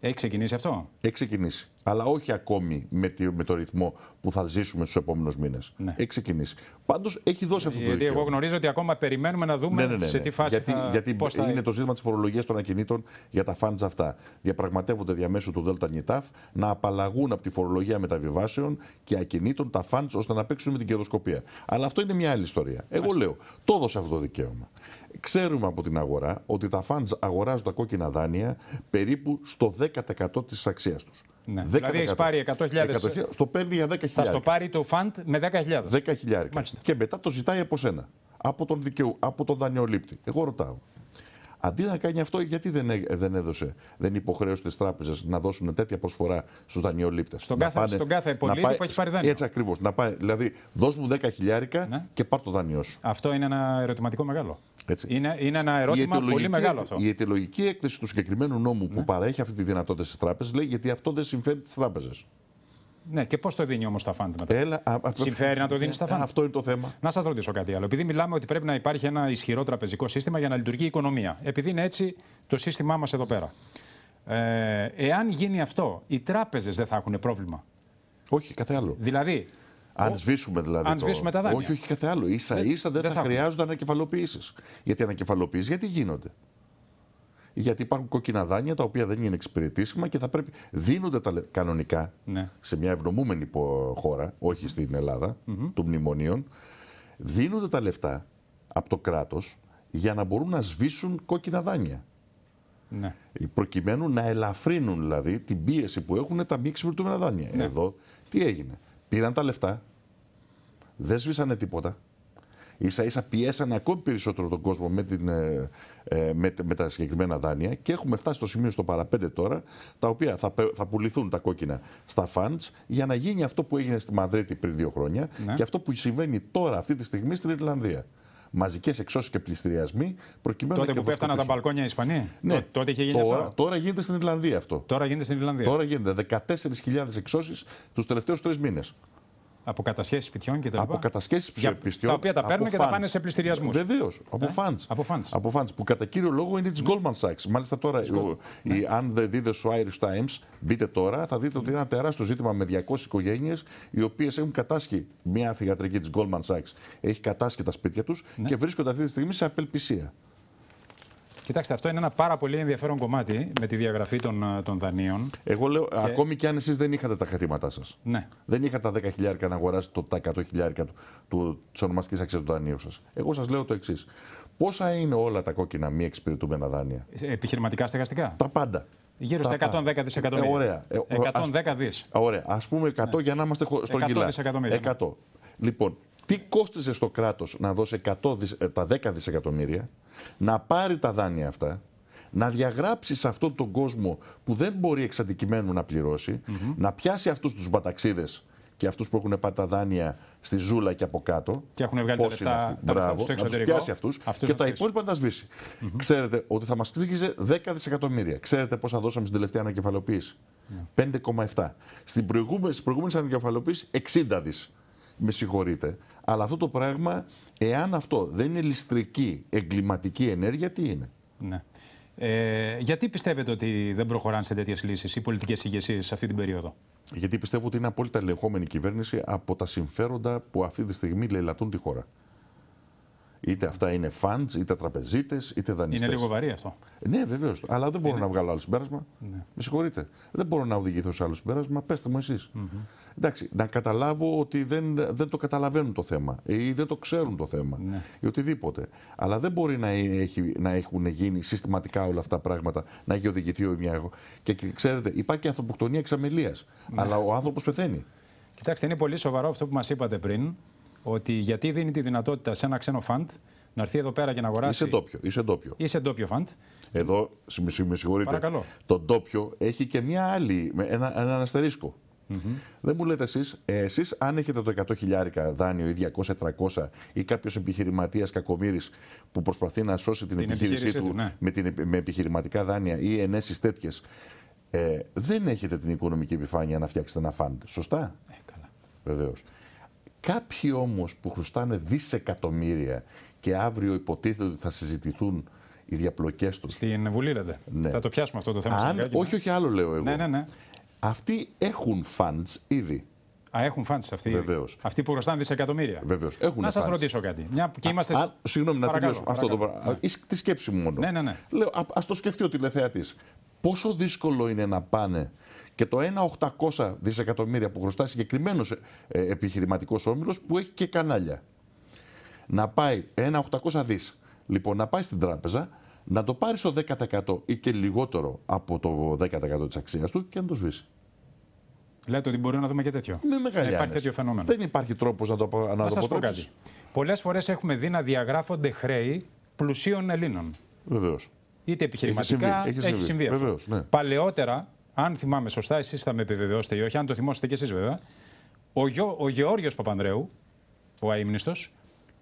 Έχει ξεκινήσει αυτό. Έχει ξεκινήσει αλλά όχι ακόμη με, τη, με το ρυθμό που θα ζήσουμε στους επόμενους μήνες. Ναι. Έχει ξεκινήσει. Πάντως έχει δώσει αυτό το δικαίωμα. Γιατί εγώ γνωρίζω ότι ακόμα περιμένουμε να δούμε ναι, ναι, ναι, σε τι φάση γιατί, θα, γιατί πώς θα... είναι το ζήτημα της φορολογίας των ακινήτων για τα φάντζ αυτά. Διαπραγματεύονται διαμέσου του Δέλτα να απαλλαγούν από τη φορολογία μεταβιβάσεων και ακινήτων τα φάντζ ώστε να παίξουν με την κερδοσκοπία. Αλλά αυτό είναι μια άλλη ιστορία. Εγώ λέω, το αυτό το δικαίωμα. Ξέρουμε από την αγορά ότι τα φάντζ αγοράζουν τα κόκκινα δάνεια περίπου στο 10% της αξίας τους. Ναι. δηλαδή έχεις πάρει 100.000. 100, στο παίρνει για 10.000. Θα στο πάρει το φαντ με 10.000. 10.000. Και μετά το ζητάει από σένα. Από τον, δικαιού, από τον δανειολήπτη. Εγώ ρωτάω, Αντί να κάνει αυτό, γιατί δεν, ε, δεν έδωσε, δεν υποχρέωσε τις τράπεζες να δώσουν τέτοια προσφορά στους δανειολήπτες. Στον, κάθε, πάνε, στον κάθε πολίτη που έχει πάρει δάνειο. Έτσι ακριβώς. Δηλαδή, δώσ' μου 10 χιλιάρικα ναι. και πάρ το δάνειό σου. Αυτό είναι ένα ερωτηματικό μεγάλο. Έτσι. Είναι, είναι ένα ερώτημα πολύ μεγάλο αυτό. Η αιτιολογική έκθεση του συγκεκριμένου νόμου που ναι. παρέχει αυτή τη δυνατότητα στις τράπεζες λέει γιατί αυτό δεν συμφέρει τις τράπεζες. Ναι, και πώς το δίνει όμως τα φάντα μετά. Έλα, α, Συμφέρει να το δίνεις τα φάντα. Αυτό είναι το θέμα. Να σας ρωτήσω κάτι άλλο. Επειδή μιλάμε ότι πρέπει να υπάρχει ένα ισχυρό τραπεζικό σύστημα για να λειτουργεί η οικονομία. Επειδή είναι έτσι το σύστημά μας εδώ πέρα. Ε, εάν γίνει αυτό, οι τράπεζες δεν θα έχουν πρόβλημα. Όχι, κάθε άλλο. Δηλαδή, αν σβήσουμε δηλαδή. τα δάνεια. Όχι, όχι, κάθε άλλο. σα ίσα δεν, δεν θα, θα χρειάζονται ανακεφαλοποιήσει. Γιατί ανακεφαλοποιήσει, γιατί γίνονται γιατί υπάρχουν κόκκινα δάνεια τα οποία δεν είναι εξυπηρετήσιμα και θα πρέπει. Δίνονται τα κανονικά ναι. σε μια ευνομούμενη χώρα, όχι στην Ελλάδα, mm των μνημονίων. Δίνονται τα λεφτά από το κράτος για να μπορούν να σβήσουν κόκκινα δάνεια. Ναι. Ε, προκειμένου να ελαφρύνουν δηλαδή την πίεση που έχουν τα μη εξυπηρετούμενα δάνεια. Ναι. Εδώ τι έγινε. Πήραν τα λεφτά, δεν σβήσανε τίποτα ίσα ίσα πιέσανε ακόμη περισσότερο τον κόσμο με, την, ε, ε, με, με τα συγκεκριμένα δάνεια και έχουμε φτάσει στο σημείο στο παραπέντε τώρα, τα οποία θα, θα πουληθούν τα κόκκινα στα funds για να γίνει αυτό που έγινε στη Μαδρίτη πριν δύο χρόνια ναι. και αυτό που συμβαίνει τώρα αυτή τη στιγμή στην Ιρλανδία μαζικές εξώσεις και πληστηριασμοί. Προκειμένου τότε να που πέφτανε τα μπαλκόνια οι Ισπανοί. Ναι, τότε είχε γίνει τώρα, αυτό. Τώρα γίνεται στην Ιρλανδία αυτό. Τώρα γίνεται στην Ιρλανδία. Τώρα γίνεται 14.000 εξώσεις τους τελευταίους τρεις μήνες. Από κατασχέσει σπιτιών και τα λοιπά. Από κατασχέσει σπιτιών. Τα οποία τα παίρνουν και τα πάνε σε πληστηριασμούς. Βεβαίως. Από φαντ. Ναι, από φαντ. Που κατά κύριο λόγο είναι της Goldman Sachs. Μάλιστα τώρα, ναι. αν δεν δείτε στο Irish Times, μπείτε τώρα, θα δείτε ότι είναι ένα τεράστιο ζήτημα με 200 οικογένειες οι οποίες έχουν κατάσχει μια θηγατρική της Goldman Sachs. Έχει κατάσχει τα σπίτια τους ναι. και βρίσκονται αυτή τη στιγμή σε απελπισία. Κοιτάξτε, αυτό είναι ένα πάρα πολύ ενδιαφέρον κομμάτι με τη διαγραφή των, ε, των δανείων. Εγώ λέω, ακόμη κι αν εσείς δεν είχατε τα χρήματά σας. Ναι. Δεν είχατε τα 10.000 να αγοράσετε τα 100.000 της ονομαστικής αξίας του δανείου σας. Εγώ σας λέω το εξής. Πόσα είναι όλα τα κόκκινα μη εξυπηρετούμενα δάνεια. Ε, επιχειρηματικά, στεγαστικά. Τα πάντα. Γύρω στα 110 δισεκατομμύρια. Ε, ωραία. Ε, 110 δις. Ωραία. Ας πούμε 100 ναι. για να είμαστε στον κιλά. 100. Ναι. Λοιπόν, τι κόστιζε στο κράτος να δώσει 100, ε, τα 10 δισεκατομμύρια, να πάρει τα δάνεια αυτά, να διαγράψει σε αυτόν τον κόσμο που δεν μπορεί εξ να πληρώσει, mm -hmm. να πιάσει αυτούς τους μπαταξίδες και αυτούς που έχουν πάρει τα δάνεια στη ζούλα και από κάτω. Και έχουν βγάλει τα λεφτά, τα στο εξωτερικό. Να τους πιάσει αυτούς, αυτούς και τα υπόλοιπα να τα σβήσει. Mm -hmm. Ξέρετε ότι θα μας κρύγιζε 10 δισεκατομμύρια. Ξέρετε πόσα δώσαμε στην τελευταία ανακεφαλοποίηση. Yeah. Ναι. 5,7. Στην προηγούμενη, στις προηγούμενες 60 δις. Με συγχωρείτε. Αλλά αυτό το πράγμα, εάν αυτό δεν είναι ληστρική εγκληματική ενέργεια, τι είναι. Ναι. Ε, γιατί πιστεύετε ότι δεν προχωράνε σε τέτοιες λύσεις οι πολιτικές ηγεσίες σε αυτή την περίοδο, Γιατί πιστεύω ότι είναι απόλυτα ελεγχόμενη κυβέρνηση από τα συμφέροντα που αυτή τη στιγμή λαιλατούν τη χώρα. Είτε αυτά είναι φαντ, είτε τραπεζίτες, είτε δανειστέ. Είναι λίγο βαρύ αυτό. Ναι, βεβαίως. Αλλά δεν μπορώ είναι. να βγάλω άλλο συμπέρασμα. Ναι. Με συγχωρείτε. Δεν μπορώ να οδηγηθώ σε άλλο συμπέρασμα. Πετε μου εσείς. Mm -hmm. Εντάξει, να καταλάβω ότι δεν, δεν το καταλαβαίνουν το θέμα ή δεν το ξέρουν το θέμα ναι. ή οτιδήποτε. Αλλά δεν μπορεί να, ε, έχει, να έχουν γίνει συστηματικά όλα αυτά τα πράγματα, να έχει οδηγηθεί ο μια. Και ξέρετε, υπάρχει και ανθρωποκτονία εξαμελίας. Ναι. Αλλά ο άνθρωπος πεθαίνει. Κοιτάξτε, είναι πολύ σοβαρό αυτό που μας είπατε πριν ότι γιατί δίνει τη δυνατότητα σε ένα ξένο φαντ να έρθει εδώ πέρα και να αγοράσει. Είσαι ντόπιο. Είσαι ντόπιο, είσαι ντόπιο φαντ. Εδώ, με συγχωρείτε, το ντόπιο έχει και μια άλλη, ένα, ένα, αστερίσκο. Mm Δεν μου λέτε εσείς, ε, εσείς αν έχετε το 100.000 δάνειο ή 200-300 ή κάποιος επιχειρηματίας κακομοίρης που προσπαθεί να σώσει την, την επιχείρησή του, ναι. με, την, με επιχειρηματικά δάνεια ή ενέσεις τέτοιες, ε, δεν έχετε την οικονομική επιφάνεια να φτιάξετε ένα φαντ. Σωστά. Ε, Κάποιοι όμως που χρωστάνε δισεκατομμύρια και αύριο υποτίθεται ότι θα συζητηθούν οι διαπλοκές τους. Στην Βουλή λέτε. Ναι. Θα το πιάσουμε αυτό το θέμα. Αν, σε όχι, όχι άλλο λέω εγώ. Ναι, ναι, ναι. Αυτοί έχουν funds ήδη. Α, έχουν φάντσε αυτοί. Βεβαίως. Αυτοί που χρωστάνε δισεκατομμύρια. Βεβαίως. Να σας ρωτήσω κάτι. Μια και είμαστε. Α, συγγνώμη, να τελειώσω αυτό το πράγμα. Τη σκέψη μου μόνο. Ναι, ναι, ναι. Λέω, α ας το σκεφτεί ο τηλεθεατής. Πόσο δύσκολο είναι να πάνε και το 1,800 δισεκατομμύρια που χρωστά συγκεκριμένος ε, ε, επιχειρηματικός όμιλος που έχει και κανάλια. Να πάει 1,800 δις. Λοιπόν, να πάει στην τράπεζα, να το πάρει στο 10% ή και λιγότερο από το 10% της αξίας του και να το σβήσει. Λέτε ότι μπορεί να δούμε και τέτοιο. Με μεγάλη υπάρχει τέτοιο φαινόμενο. Δεν υπάρχει τρόπος να το, να το πω κάτι. Πολλές φορές έχουμε δει να διαγράφονται χρέη πλουσίων Ελλήνων. Βεβαίως. Είτε επιχειρηματικά, έχει συμβεί. Έχει συμβεί. ναι. Παλαιότερα, αν θυμάμαι σωστά, εσείς θα με επιβεβαιώσετε ή όχι, αν το θυμόσαστε κι εσείς βέβαια, ο, Γιώ, ο Γεώργιος Παπανδρέου, ο αίμνητο,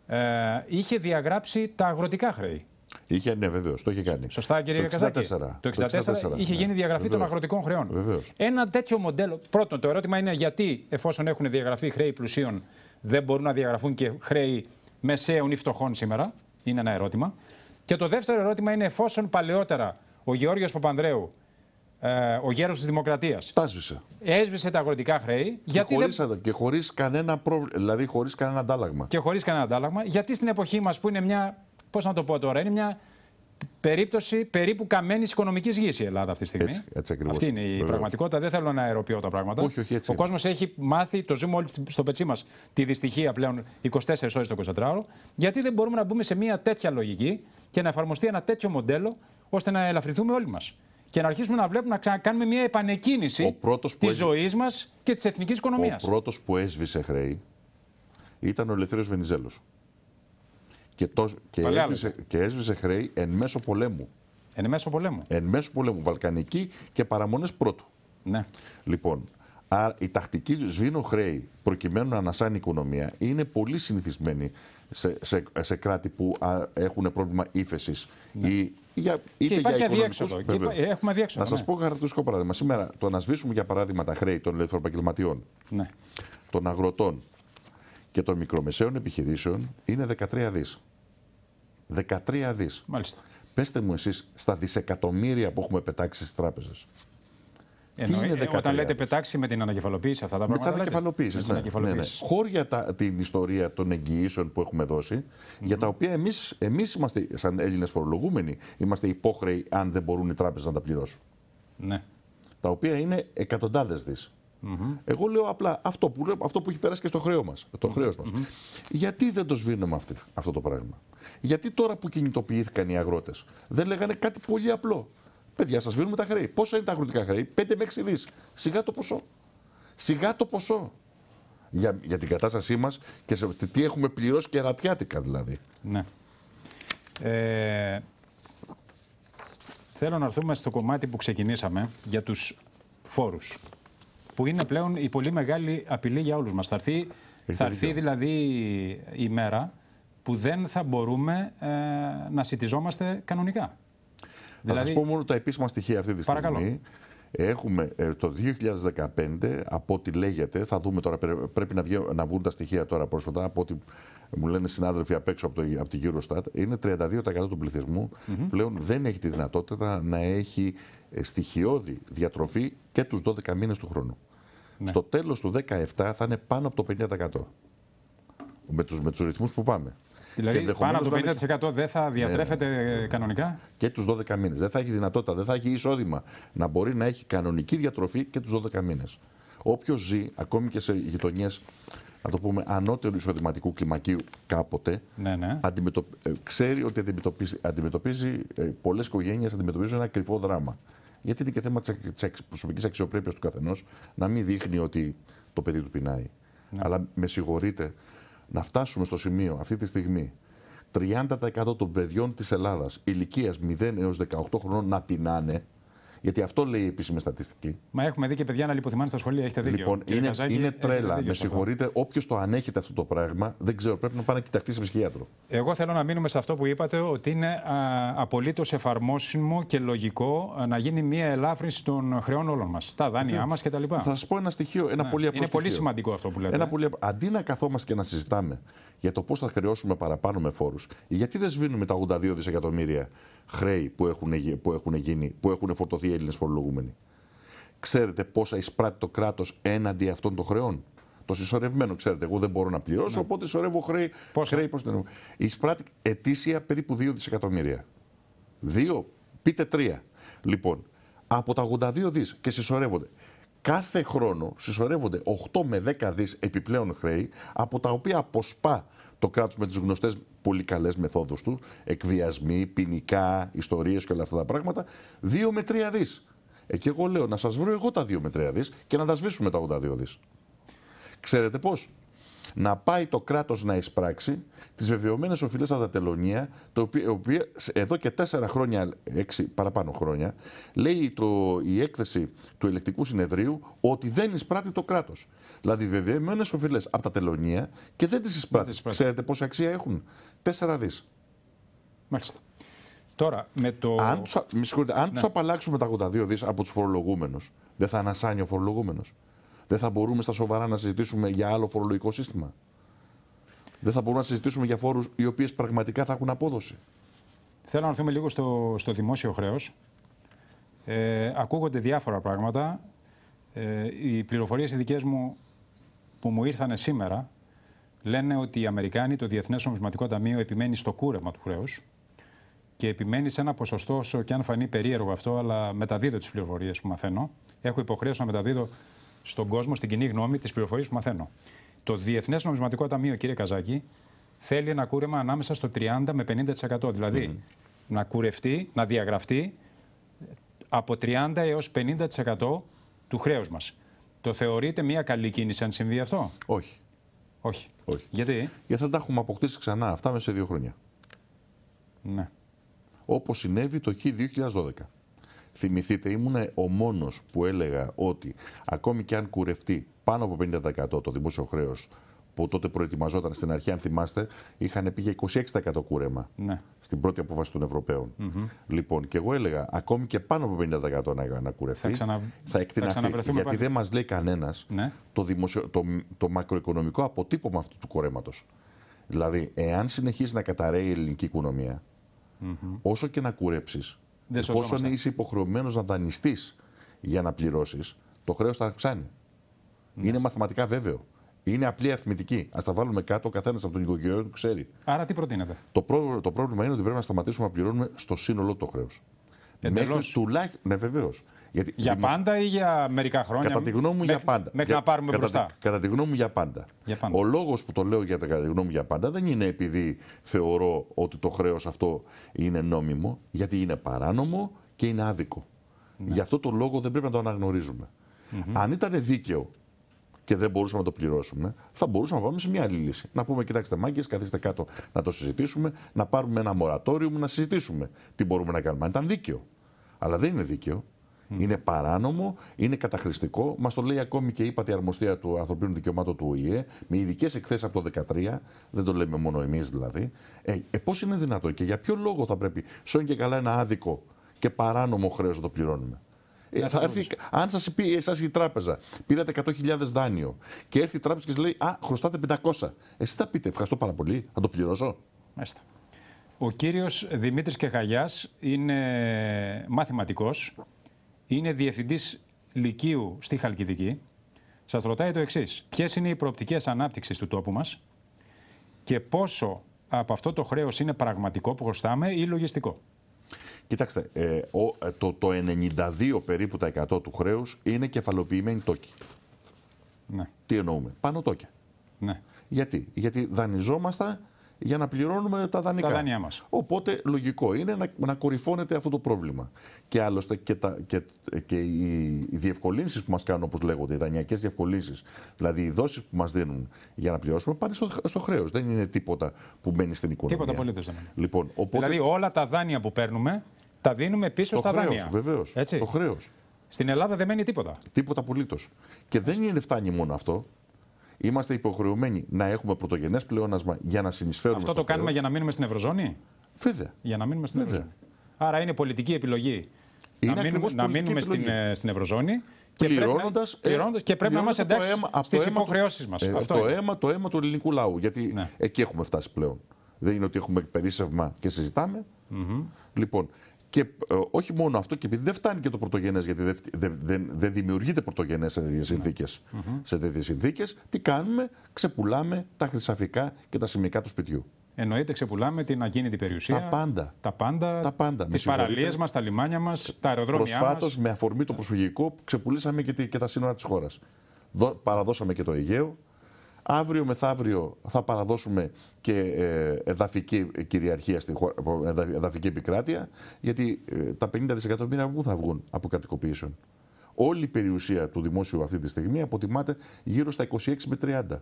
ε, είχε διαγράψει τα αγροτικά χρέη. Είχε, ναι, βεβαίως, το είχε κάνει. Σωστά, κύριε το 64, Καζάκη. Το 64, είχε ναι. γίνει διαγραφή βεβαίως. των αγροτικών χρεών. Βεβαίως. Ένα τέτοιο μοντέλο. Πρώτον, το ερώτημα είναι γιατί, εφόσον έχουν διαγραφεί χρέη πλουσίων, δεν μπορούν να διαγραφούν και χρέη μεσαίων ή φτωχών σήμερα. Είναι ένα ερώτημα. Και το δεύτερο ερώτημα είναι, εφόσον παλαιότερα ο Γεώργιος Παπανδρέου ε, ο γέρος της Δημοκρατίας. σβήσε. Έσβησε τα αγροτικά χρέη. Και γιατί δεν... χωρίς κανένα πρόβλημα, δηλαδή χωρίς κανένα αντάλλαγμα. Και χωρίς κανένα αντάλλαγμα. Γιατί στην εποχή μας που είναι μια. Πώς να το πω τώρα, είναι μια περίπτωση περίπου καμένης οικονομικής γης η Ελλάδα αυτή τη στιγμή. Έτσι, Αυτή είναι η πραγματικότητα. Δεν θέλω να αεροποιώ τα πράγματα. Όχι, όχι, Ο κόσμος έχει μάθει, το ζούμε όλοι στο πετσί μας, τη δυστυχία πλέον 24 ώρες το 24ωρο. Γιατί δεν μπορούμε να μπούμε σε μια τέτοια λογική και να εφαρμοστεί ένα τέτοιο μοντέλο ώστε να ελαφρυνθούμε όλοι μας και να αρχίσουμε να βλέπουμε να κάνουμε μια επανεκκίνηση τη έσβη... ζωής μας και της εθνικής οικονομίας. Ο πρώτος που έσβησε χρέη ήταν ο Ελευθέρω Βενιζέλος. Και, το... και, έσβησε... και έσβησε χρέη εν μέσω πολέμου. Εν μέσω πολέμου. Εν μέσω πολέμου. Βαλκανική και παραμονές πρώτου. Ναι. Λοιπόν, άρα η τακτική σβήνω χρέη προκειμένου να ανασάνει η οικονομία είναι πολύ συνηθισμένη σε, σε, σε κράτη που έχουν πρόβλημα ύφεσης ναι. ή για, είτε και υπάρχει αδιέξοδο. Έχουμε αδιέξοδο. Να σας ναι. πω χαρακτηριστικό παράδειγμα. Σήμερα το να σβήσουμε για παράδειγμα τα χρέη των ελεύθερων επαγγελματιών, ναι. των αγροτών και των μικρομεσαίων επιχειρήσεων είναι 13 δι. 13 δις. Μάλιστα. Πέστε μου εσείς στα δισεκατομμύρια που έχουμε πετάξει στις τράπεζες τι είναι ε, Όταν λέτε πετάξει με την ανακεφαλοποίηση αυτά τα πράγματα. Με τις ναι, ανακεφαλοποίησεις. Ναι, ναι, Χώρια τα, την ιστορία των εγγυήσεων που έχουμε δώσει, για τα οποία εμείς εμείς είμαστε, σαν Έλληνες φορολογούμενοι, είμαστε υπόχρεοι αν δεν μπορούν οι τράπεζες να τα πληρώσουν. Ναι. Τα οποία είναι εκατοντάδες δις. Εγώ λέω απλά αυτό που, αυτό που έχει περάσει και στο χρέο μας, το χρέος μας. Γιατί δεν το σβήνουμε αυτή, αυτό το πράγμα. Γιατί τώρα που κινητοποιήθηκαν οι αγρότες δεν λέγανε κάτι πολύ απλό. Παιδιά, σας βίνουμε τα χρέη. Πόσα είναι τα αγροτικά χρέη, 5 με 6 δις. Σιγά το ποσό. Σιγά το ποσό. Για, για την κατάστασή μας και τι έχουμε πληρώσει και ρατιάτικα δηλαδή. Ναι. Ε, θέλω να έρθουμε στο κομμάτι που ξεκινήσαμε για τους φόρους. Που είναι πλέον η πολύ μεγάλη απειλή για όλους μας. Θα έρθει, δηλαδή η μέρα που δεν θα μπορούμε ε, να συζητιζόμαστε κανονικά. Δηλαδή... Θα σας πω μόνο τα επίσημα στοιχεία αυτή τη στιγμή. Παρακαλώ. Έχουμε ε, το 2015, από ό,τι λέγεται, θα δούμε τώρα, πρέπει να, να βγουν τα στοιχεία τώρα πρόσφατα, από ό,τι μου λένε συνάδελφοι απ' έξω από, το, από τη Eurostat, είναι 32% του πληθυσμου πλέον δεν έχει τη δυνατότητα να έχει ε, στοιχειώδη διατροφή και τους 12 μήνες του χρόνου. Ναι. Στο τέλος του 2017 θα είναι πάνω από το 50%. Με τους, με τους ρυθμούς που πάμε. Δηλαδή, πάνω από το 50% δεν θα ναι, ναι. διατρέφεται ναι. κανονικά. Και τους 12 μήνες. Δεν θα έχει δυνατότητα, δεν θα έχει εισόδημα να μπορεί να έχει κανονική διατροφή και τους 12 μήνες. Όποιος ζει, ακόμη και σε γειτονιές να το πούμε, ανώτερου εισοδηματικού κλιμακίου κάποτε, ναι, ναι. Αντιμετω... Ε, ξέρει ότι αντιμετωπίζει, αντιμετωπίζει ε, πολλές οικογένειες αντιμετωπίζουν ένα κρυφό δράμα. Γιατί είναι και θέμα της προσωπικής αξιοπρέπειας του κάθενό να μην δείχνει ότι το παιδί του πεινάει. Ναι. Αλλά με συγχωρείτε, να φτάσουμε στο σημείο αυτή τη στιγμή 30% των παιδιών της Ελλάδας ηλικίας 0 έως 18 χρονών να πεινάνε γιατί αυτό λέει η επίσημη στατιστική. Μα έχουμε δει και παιδιά να λιποθυμάνε στα σχολεία. Έχετε δίκιο. Λοιπόν, είναι, είναι τρέλα. με συγχωρείτε, όποιος το ανέχεται αυτό το πράγμα, δεν ξέρω, πρέπει να πάει να κοιταχτεί σε ψυχιατρό. Εγώ θέλω να μείνουμε σε αυτό που είπατε, ότι είναι απολύτως εφαρμόσιμο και λογικό να γίνει μια ελάφρυνση των χρεών όλων μας. Τα δάνειά μα κτλ. Θα σας πω ένα στοιχείο. Ένα ναι, πολύ απλό Είναι στοιχείο. πολύ σημαντικό αυτό που λέτε. πολύ... Αντί να καθόμαστε και να συζητάμε για το πώς θα χρεώσουμε παραπάνω με φόρους, γιατί δεν σβήνουμε τα 82 δισεκατομμύρια χρέη που έχουν, που έχουν, γίνει, που έχουν φορτωθεί οι Έλληνες φορολογούμενοι. Ξέρετε πόσα εισπράττει το κράτος έναντι αυτών των χρεών. Το συσσωρευμένο, ξέρετε. Εγώ δεν μπορώ να πληρώσω, ναι. οπότε συσσωρεύω χρέη, πόσα? χρέη προς την Εισπράττει ετήσια περίπου 2 δισεκατομμύρια. Δύο, πείτε τρία. Λοιπόν, από τα 82 δις και συσσωρεύονται. Κάθε χρόνο συσσωρεύονται 8 με 10 δις επιπλέον χρέη, από τα οποία αποσπά το κράτος με τις γνωστές πολύ καλές μεθόδους του, εκβιασμοί, ποινικά, ιστορίες και όλα αυτά τα πράγματα, δύο με τρία δις. Ε, εγώ λέω να σας βρω εγώ τα δύο με τρία δις και να τα σβήσουμε τα 82 δις. Ξέρετε πώς. Να πάει το κράτος να εισπράξει τις βεβαιωμένες οφειλές από τα τελωνία, το οποίο, εδώ και τέσσερα χρόνια, έξι παραπάνω χρόνια, λέει το, η έκθεση του ελεκτικού συνεδρίου ότι δεν εισπράττει το κράτος. Δηλαδή, βεβαιωμένες οφειλές από τα τελωνία και δεν τις εισπράττει. Ξέρετε πόση αξία έχουν. 4 δις. Μάλιστα. Τώρα, με το... Αν του αν ναι. απαλλάξουμε τα 82 δις από τους φορολογούμενους, δεν θα ανασάνει ο φορολογούμενος. Δεν θα μπορούμε στα σοβαρά να συζητήσουμε για άλλο φορολογικό σύστημα. Δεν θα μπορούμε να συζητήσουμε για φόρους οι οποίες πραγματικά θα έχουν απόδοση. Θέλω να έρθουμε λίγο στο, στο δημόσιο χρέος. Ε, ακούγονται διάφορα πράγματα. Ε, οι πληροφορίες οι δικές μου που μου ήρθαν σήμερα λένε ότι οι Αμερικάνοι, το Διεθνές Νομισματικό Ταμείο, επιμένει στο κούρεμα του χρέους και επιμένει σε ένα ποσοστό, όσο και αν φανεί περίεργο αυτό, αλλά μεταδίδω τις πληροφορίες που μαθαίνω. Έχω υποχρέωση να μεταδίδω στον κόσμο, στην κοινή γνώμη, τις πληροφορίες που μαθαίνω. Το Διεθνές Νομισματικό Ταμείο, κύριε Καζάκη, θέλει ένα κούρεμα ανάμεσα στο 30 με 50%. Δηλαδή να κουρευτεί, να διαγραφτεί από 30 έω 50% του χρέους μας. Το θεωρείτε μια καλή κίνηση αν συμβεί αυτό? Όχι. Όχι. Γιατί? Γιατί τα έχουμε αποκτήσει ξανά αυτά μέσα σε δύο χρόνια. Ναι. Όπως συνέβη το 2012. Θυμηθείτε, ήμουν ο μόνος που έλεγα ότι ακόμη και αν κουρευτεί πάνω από 50% το δημόσιο χρέος που τότε προετοιμαζόταν στην αρχή, αν θυμάστε, είχαν πει για 26% κούρεμα ναι. στην πρώτη απόφαση των ευρωπαιων mm Λοιπόν, και εγώ έλεγα, ακόμη και πάνω από 50% να, να κουρευτεί, θα, ξανα... γιατί δεν μας λέει κανένας ναι. το, το, το μακροοικονομικό αποτύπωμα αυτού του κορέματο. Δηλαδή, εάν συνεχίζει να καταραίει η ελληνική οικονομία, όσο και να κουρέψεις, εφόσον είσαι υποχρεωμένος να δανειστείς για να πληρώσεις, το χρέος θα αυξάνει. Ναι. Είναι μαθηματικά βέβαιο. Είναι απλή αριθμητική. Ας τα βάλουμε κάτω, ο καθένας από τον οικογένειό του ξέρει. Άρα τι προτείνετε. Το, πρόβλημα, το πρόβλημα είναι ότι πρέπει να σταματήσουμε να πληρώνουμε στο σύνολό το χρέος. Μέχρι τουλάχιστον. Ναι, βεβαίως. για πάντα ή για μερικά χρόνια. Κατά τη γνώμη μου, για πάντα. Μέχρι να πάρουμε κατά, μπροστά. Κατά τη γνώμη μου, για πάντα. Για πάντα. Ο λόγος που το λέω για τα κατά τη γνώμη μου, για πάντα δεν είναι επειδή θεωρώ ότι το χρέος αυτό είναι νόμιμο, γιατί είναι παράνομο και είναι άδικο. Ναι. Γι' αυτό το λόγο δεν πρέπει να το αναγνωρίζουμε. Αν ήταν δίκαιο και δεν μπορούσαμε να το πληρώσουμε, θα μπορούσαμε να πάμε σε μια άλλη λύση. Να πούμε, κοιτάξτε, μάγκες, καθίστε κάτω να το συζητήσουμε, να πάρουμε ένα μορατόριο να συζητήσουμε τι μπορούμε να κάνουμε. Αν ήταν δίκαιο. Αλλά δεν είναι δίκαιο. Είναι παράνομο, είναι καταχρηστικό. Μας το λέει ακόμη και είπα η αρμοστία του ανθρωπίνου δικαιωμάτων του ΟΗΕ, με ειδικές εκθέσεις από το 2013. Δεν το λέμε μόνο εμείς δηλαδή. Ε, ε πώς είναι δυνατό και για ποιο λόγο θα πρέπει, σώνει και καλά ένα άδικο και παράνομο χρέος να το πληρώνουμε. Ε, αν σας πει εσά η τράπεζα, πήρατε 100.000 δάνειο και έρθει η τράπεζα και σας λέει Α, χρωστάτε 500. Ε, Εσύ θα πείτε, Ευχαριστώ πάρα πολύ, θα το πληρώσω. Μάλιστα. Ο κύριος Δημήτρης Κεχαγιάς είναι μαθηματικός, είναι διευθυντής Λυκείου στη Χαλκιδική. Σας ρωτάει το εξής: Ποιες είναι οι προοπτικές ανάπτυξης του τόπου μας και πόσο από αυτό το χρέος είναι πραγματικό που χρωστάμε ή λογιστικό. Κοιτάξτε, ε, ο, ε, το, το 92 περίπου τα 100 του χρέους είναι κεφαλοποιημένοι τόκοι. Ναι. Τι εννοούμε, πάνω τόκια. Ναι. Γιατί, Γιατί δανειζόμαστε για να πληρώνουμε τα δανεικά. Τα δανειά μας. Οπότε λογικό είναι να, να κορυφώνεται αυτό το πρόβλημα. Και άλλωστε και, τα, και, και οι, διευκολύνσεις που μας κάνουν, όπως λέγονται, οι δανειακές διευκολύνσεις, δηλαδή οι δόσεις που μας δίνουν για να πληρώσουμε, πάνε στο, στο χρέος. Δεν είναι τίποτα που μένει στην οικονομία. Τίποτα απολύτως δεν είναι. Λοιπόν, οπότε... Δηλαδή όλα τα δάνεια που παίρνουμε τα δίνουμε πίσω στα χρέος, δάνεια. Βεβαίως. Το χρέος. Στην Ελλάδα δεν μένει τίποτα. Τίποτα απολύτως. Και δεν είναι φτάνει μόνο αυτό. Είμαστε υποχρεωμένοι να έχουμε πρωτογενές πλεόνασμα για να συνεισφέρουμε. Αυτό το κάνουμε για να μείνουμε στην Ευρωζώνη. Βέβαια. Για να μείνουμε στην Βέβαια. Άρα είναι πολιτική επιλογή. να, μείνουμε, στην, ε, στην Ευρωζώνη και πληρώνοντας ε, και πρέπει να μα εντάξει στι υποχρεώσεις μας. Το ε, αίμα το αίμα του ελληνικού λαού. Γιατί ναι. εκεί έχουμε φτάσει πλέον. Δεν είναι ότι έχουμε περίσευμα και συζητάμε. Mm -hmm. Λοιπόν, και ε, όχι μόνο αυτό, και επειδή δεν φτάνει και το πρωτογενές, γιατί δεν, δεν, δεν δημιουργείται πρωτογενές σε τέτοιες ναι. συνθήκες. Σε τέτοιες τι κάνουμε, ξεπουλάμε τα χρυσαφικά και τα σημεικά του σπιτιού. Εννοείται, ξεπουλάμε την ακίνητη περιουσία. Τα πάντα. Τα πάντα. Τα πάντα. Τι παραλίες μας, τα λιμάνια μας, τα αεροδρόμια. Προσφάτως, με αφορμή το προσφυγικό, ξεπουλήσαμε και, τη, και τα σύνορα της χώρας. Παραδώσαμε και το Αιγαίο, Αύριο μεθαύριο θα παραδώσουμε και ε, εδαφική κυριαρχία στη χώρα, ε, εδαφική επικράτεια, γιατί ε, τα 50 δισεκατομμύρια που θα βγουν από κατοικοποιήσεων. Όλη η περιουσία του δημόσιου αυτή τη στιγμή αποτιμάται γύρω στα 26 με 30.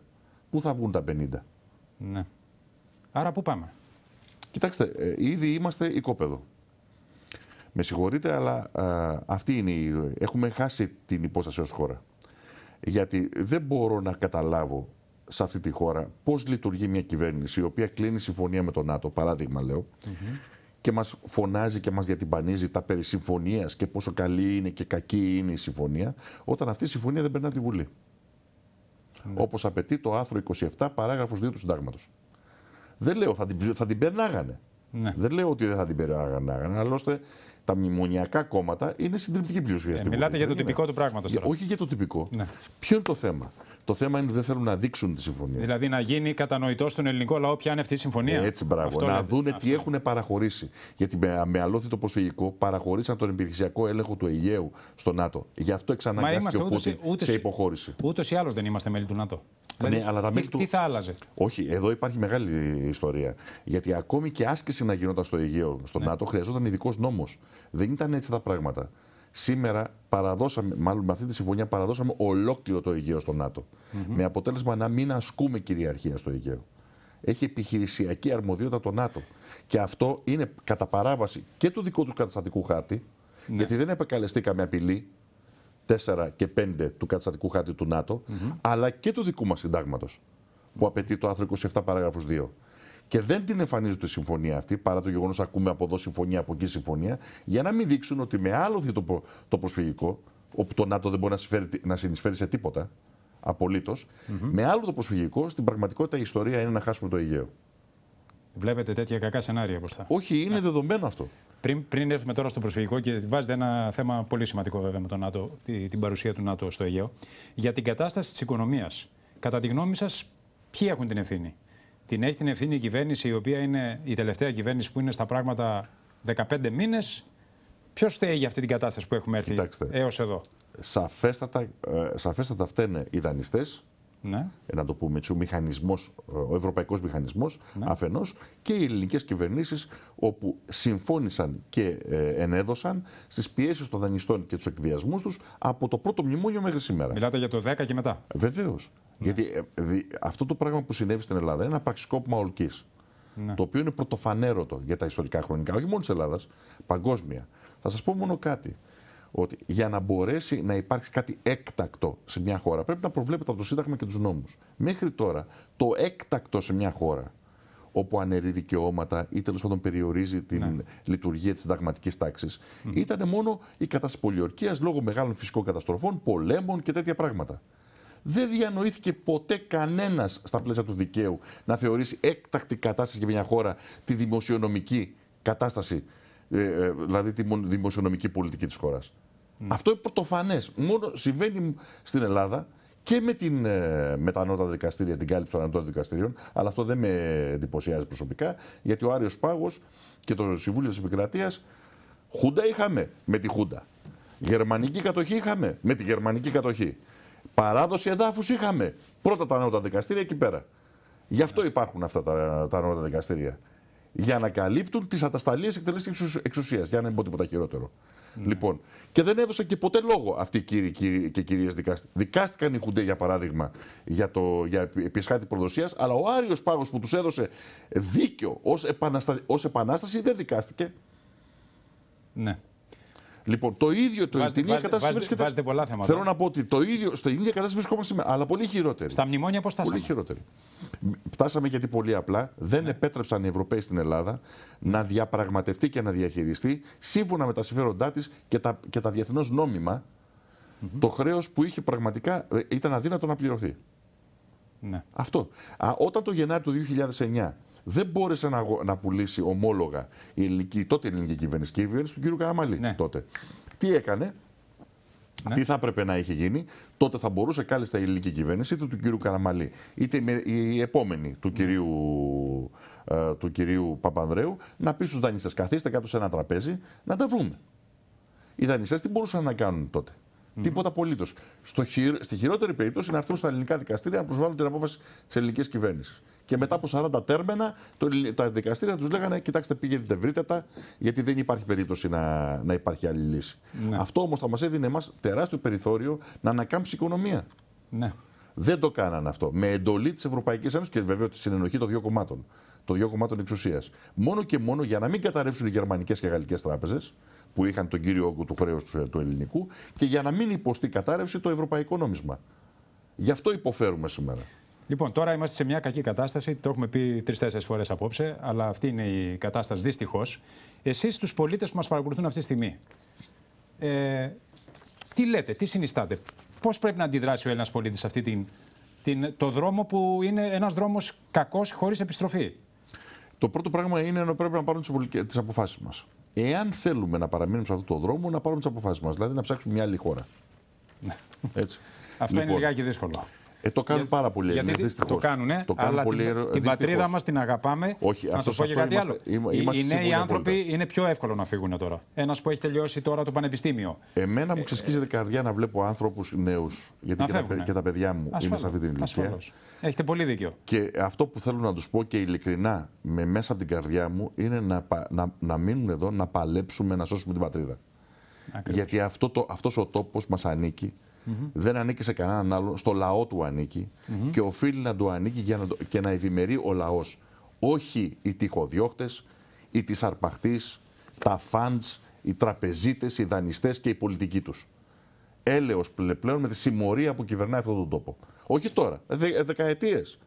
Πού θα βγουν τα 50. Ναι. Άρα πού πάμε. Κοιτάξτε, ήδη είμαστε οικόπεδο. Με συγχωρείτε, αλλά αυτή είναι η... Έχουμε χάσει την υπόσταση ως χώρα. Γιατί δεν μπορώ να καταλάβω σε αυτή τη χώρα πώς λειτουργεί μια κυβέρνηση η οποία κλείνει συμφωνία με τον ΝΑΤΟ, παράδειγμα λέω, mm -hmm. και μας φωνάζει και μας διατυμπανίζει τα περί συμφωνίας και πόσο καλή είναι και κακή είναι η συμφωνία, όταν αυτή η συμφωνία δεν περνά τη Βουλή. Mm -hmm. Ναι. Όπως απαιτεί το άρθρο 27, παράγραφο 2 του Συντάγματος. Δεν λέω θα την, θα την περνάγανε. Ναι. Δεν λέω ότι δεν θα την περνάγανε. Άλλωστε τα μνημονιακά κόμματα είναι συντριπτική πλειοψηφία. Ε, μιλάτε για το τυπικό του πράγματος. Όχι για το τυπικό. Ναι. Ποιο είναι το θέμα. Το θέμα είναι ότι δεν θέλουν να δείξουν τη συμφωνία. Δηλαδή να γίνει κατανοητό στον ελληνικό λαό ποια είναι αυτή η συμφωνία. Ε, έτσι, μπράβο. να λέτε. δούνε τι έχουν παραχωρήσει. Γιατί με, με αλόθητο προσφυγικό παραχωρήσαν τον υπηρεσιακό έλεγχο του Αιγαίου στο ΝΑΤΟ. Γι' αυτό εξαναγκάστηκε ο Πούτιν σε υποχώρηση. Ούτως ή άλλως δεν είμαστε μέλη του ΝΑΤΟ. Ναι, δηλαδή, ναι, αλλά τι, θα άλλαζε. Όχι, εδώ υπάρχει μεγάλη ιστορία. Γιατί ακόμη και άσκηση να γινόταν στο Αιγαίο, στο ναι. ΝΑΤΟ, χρειαζόταν ειδικός νόμος. Δεν ήταν έτσι τα πράγματα. Σήμερα παραδώσαμε, μάλλον με αυτή τη συμφωνία παραδώσαμε ολόκληρο το Αιγαίο στο ΝΑΤΟ. Με αποτέλεσμα να μην ασκούμε κυριαρχία στο Αιγαίο. Έχει επιχειρησιακή αρμοδιότητα το ΝΑΤΟ. Και αυτό είναι κατά παράβαση και του δικού του καταστατικού χάρτη, ναι. γιατί δεν επεκαλεστήκαμε απειλή 4 και 5 του καταστατικού χάρτη του ΝΑΤΟ, αλλά και του δικού μας συντάγματος, που απαιτεί το άρθρο 27 παράγραφο 2 και δεν την εμφανίζουν τη συμφωνία αυτή, παρά το γεγονός ακούμε από εδώ συμφωνία, από εκεί συμφωνία, για να μην δείξουν ότι με άλλο το, το προσφυγικό, όπου το ΝΑΤΟ δεν μπορεί να, να συνεισφέρει σε τίποτα, με άλλο το προσφυγικό, στην πραγματικότητα η ιστορία είναι να χάσουμε το Αιγαίο. Βλέπετε τέτοια κακά σενάρια μπροστά. Όχι, είναι δεδομένο αυτό. Πριν, πριν έρθουμε τώρα στο προσφυγικό και βάζετε ένα θέμα πολύ σημαντικό βέβαια με τον ΝΑΤΟ, τη, την παρουσία του ΝΑΤΟ στο Αιγαίο, για την κατάσταση της οικονομίας. Κατά τη γνώμη σας, ποιοι έχουν την ευθύνη, την έχει την ευθύνη η κυβέρνηση, η οποία είναι η τελευταία κυβέρνηση που είναι στα πράγματα 15 μήνες. Ποιος φταίει για αυτή την κατάσταση που έχουμε έρθει έως εδώ. Σαφέστατα, ε, σαφέστατα φταίνε οι δανειστές ναι. Ε, να το πούμε έτσι, ο, μηχανισμός, ε, ο ευρωπαϊκός μηχανισμός ναι. αφενός και οι ελληνικές κυβερνήσεις όπου συμφώνησαν και ε, ενέδωσαν στις πιέσεις των δανειστών και τους εκβιασμούς τους από το πρώτο μνημόνιο μέχρι σήμερα. Μιλάτε για το 10 και μετά. Βεβαίως. Ναι. Γιατί αυτό το πράγμα που συνέβη στην Ελλάδα είναι ένα πραξικόπημα ολκής. Ναι. Το οποίο είναι πρωτοφανέρωτο για τα ιστορικά χρονικά, όχι μόνο της Ελλάδας, παγκόσμια. Θα σας πω μόνο κάτι ότι για να μπορέσει να υπάρξει κάτι έκτακτο σε μια χώρα πρέπει να προβλέπεται από το Σύνταγμα και τους νόμους. Μέχρι τώρα, το έκτακτο σε μια χώρα όπου αναιρεί δικαιώματα ή τέλος πάντων περιορίζει την ναι. λειτουργία της συνταγματικής τάξης, mm. ήταν μόνο η κατάσταση πολιορκίας λόγω μεγάλων φυσικών καταστροφών, πολέμων και τέτοια πράγματα. Δεν διανοήθηκε ποτέ κανένας στα πλαίσια του δικαίου να θεωρήσει έκτακτη κατάσταση για μια χώρα τη δημοσιονομική κατάσταση ε, ε, δηλαδή τη δημοσιονομική πολιτική της χώρας. Mm. Αυτό είναι πρωτοφανές. Μόνο συμβαίνει στην Ελλάδα και με, την, ε, με τα ανώτατα δικαστήρια, την κάλυψη των ανώτατων δικαστηρίων, αλλά αυτό δεν με εντυπωσιάζει προσωπικά, γιατί ο Άριος Πάγος και το Συμβούλιο της Επικρατείας, Χούντα είχαμε με τη Χούντα. Γερμανική κατοχή είχαμε με τη γερμανική κατοχή. Παράδοση εδάφους είχαμε. Πρώτα τα ανώτατα δικαστήρια εκεί πέρα. Γι' αυτό ναι. υπάρχουν αυτά τα, τα ανώτατα δικαστήρια για να καλύπτουν τις ατασταλίες εκτελέσεις εξουσίας. Για να μην πω τίποτα χειρότερο. Ναι. Λοιπόν, και δεν έδωσαν και ποτέ λόγο αυτοί οι κύριοι, και κυρίες δικάστηκαν. Δικάστηκαν οι Χουντέ, για παράδειγμα, για, το, για επισχάτη προδοσίας, αλλά ο Άριος Πάγος που τους έδωσε δίκιο ως επανάσταση δεν δικάστηκε. Ναι. Λοιπόν, το ίδιο, το, βάζετε, την ίδια κατάσταση πολλά θέματα. Θέλω να πω ότι το ίδιο, στο ίδια κατάσταση βρισκόμαστε σήμερα, αλλά πολύ χειρότερη. Στα μνημόνια πώς φτάσαμε. Πολύ χειρότερη. Φτάσαμε γιατί πολύ απλά δεν ναι. επέτρεψαν οι Ευρωπαίοι στην Ελλάδα να διαπραγματευτεί και να διαχειριστεί σύμφωνα με τα συμφέροντά της και τα, και τα διεθνώς νόμιμα το χρέος που είχε πραγματικά ε, ήταν αδύνατο να πληρωθεί. Ναι. Αυτό. Α, όταν το Γενάρη του 2009 δεν μπόρεσε να, να πουλήσει ομόλογα η ελληνική, τότε η ελληνική κυβέρνηση και η κυβέρνηση του κ. Καραμαλή ναι. τότε. Τι έκανε, ναι. Τι θα έπρεπε να είχε γίνει, τότε θα μπορούσε κάλλιστα η ελληνική κυβέρνηση, είτε του κ. Καραμαλή, είτε η επόμενη του ναι. κυρίου, ε, του κυρίου Παπανδρέου, να πει στους δανειστές: Καθίστε κάτω σε ένα τραπέζι να τα βρούμε. Οι δανειστές τι μπορούσαν να κάνουν τότε. Mm. Τίποτα απολύτως. Χειρο... Στη χειρότερη περίπτωση να έρθουν στα ελληνικά δικαστήρια να προσβάλλουν την απόφαση της ελληνικής κυβέρνησης και μετά από 40 τέρμενα το, τα δικαστήρια τους λέγανε: Κοιτάξτε, πήγαινε, βρείτε τα, γιατί δεν υπάρχει περίπτωση να, να υπάρχει άλλη λύση. Ναι. Αυτό όμως θα μας έδινε εμάς τεράστιο περιθώριο να ανακάμψει η οικονομία. Ναι. Δεν το κάνανε αυτό. Με εντολή της Ευρωπαϊκής Ένωσης και βέβαια τη συνενοχή των δύο κομμάτων. Των δύο κομμάτων εξουσίας. Μόνο και μόνο για να μην καταρρεύσουν οι γερμανικές και γαλλικές τράπεζες, που είχαν τον κύριο όγκο του χρέους του ελληνικού, και για να μην υποστεί κατάρρευση το ευρωπαϊκό νόμισμα. Γι' αυτό υποφέρουμε σήμερα. Λοιπόν, τώρα είμαστε σε μια κακή κατάσταση. Το έχουμε πει τρει-τέσσερι φορές απόψε, αλλά αυτή είναι η κατάσταση δυστυχώς. Εσείς, τους πολίτες που μας παρακολουθούν αυτή τη στιγμή, ε, τι λέτε, τι συνιστάτε, πώς πρέπει να αντιδράσει ο Έλληνας πολίτης σε αυτή την, το δρόμο που είναι ένας δρόμος κακός χωρίς επιστροφή. Το πρώτο πράγμα είναι ότι πρέπει να πάρουμε τις αποφάσεις μας. Εάν θέλουμε να παραμείνουμε σε αυτό το δρόμο, να πάρουμε τις αποφάσεις μας. Δηλαδή να ψάξουμε μια άλλη χώρα. Ναι. Έτσι. Αυτό λοιπόν, είναι λιγάκι δύσκολο. Ε, το κάνουν πάρα πολλοί Έλληνες. Το κάνουν, το κάνουν αλλά πολύ, την, την πατρίδα μας την αγαπάμε. Όχι, να σου πω και κάτι άλλο. οι, νέοι άνθρωποι είναι πιο εύκολο να φύγουν τώρα. Ένας που έχει τελειώσει τώρα το πανεπιστήμιο. Εμένα μου ε, ξεσκίζεται ε, καρδιά να βλέπω άνθρωπους νέους. Γιατί και τα, παιδιά μου είναι σε αυτή την ηλικία. Έχετε πολύ δίκιο. Και αυτό που θέλω να τους πω και ειλικρινά με μέσα από την καρδιά μου είναι να, να, να μείνουν εδώ, να παλέψουμε, να σώσουμε την πατρίδα. Γιατί αυτό αυτός ο τόπος μας ανήκει, Mm-hmm. Δεν ανήκει σε κανέναν άλλον. Στο λαό του ανηκει mm-hmm. και οφείλει να του ανήκει για να και να ευημερεί ο λαός. Όχι οι τυχοδιώχτε, οι τη αρπαχτή, τα φαντ, οι τραπεζίτες, οι δανειστές και οι πολιτικοί τους. Έλεος πλέον με τη συμμορία που κυβερνάει αυτόν τον τόπο. Όχι τώρα, δε, δεκαετίες.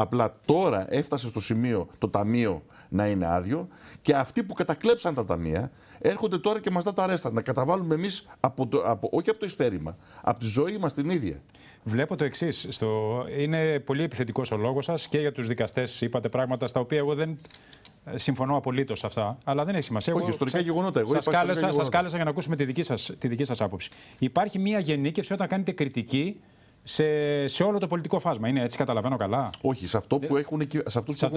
Απλά τώρα έφτασε στο σημείο το ταμείο να είναι άδειο και αυτοί που κατακλέψαν τα ταμεία έρχονται τώρα και μας δά τα αρέστα. Να καταβάλουμε εμείς, από από, όχι από το ειστέρημα, από τη ζωή μας την ίδια. Βλέπω το εξής. Στο... Είναι πολύ επιθετικός ο λόγος σας και για τους δικαστές. Είπατε πράγματα στα οποία εγώ δεν ε, συμφωνώ απολύτως σε αυτά. Αλλά δεν έχει σημασία. Όχι, εγώ... ιστορικά γεγονότα. Εγώ σας κάλεσα, κάλεσα για να ακούσουμε τη δική σας άποψη. Υπάρχει μία γενίκευση όταν κάνετε κριτική σε, σε όλο το πολιτικό φάσμα. Είναι έτσι, καταλαβαίνω καλά. Όχι, σε, αυτό που έχουν,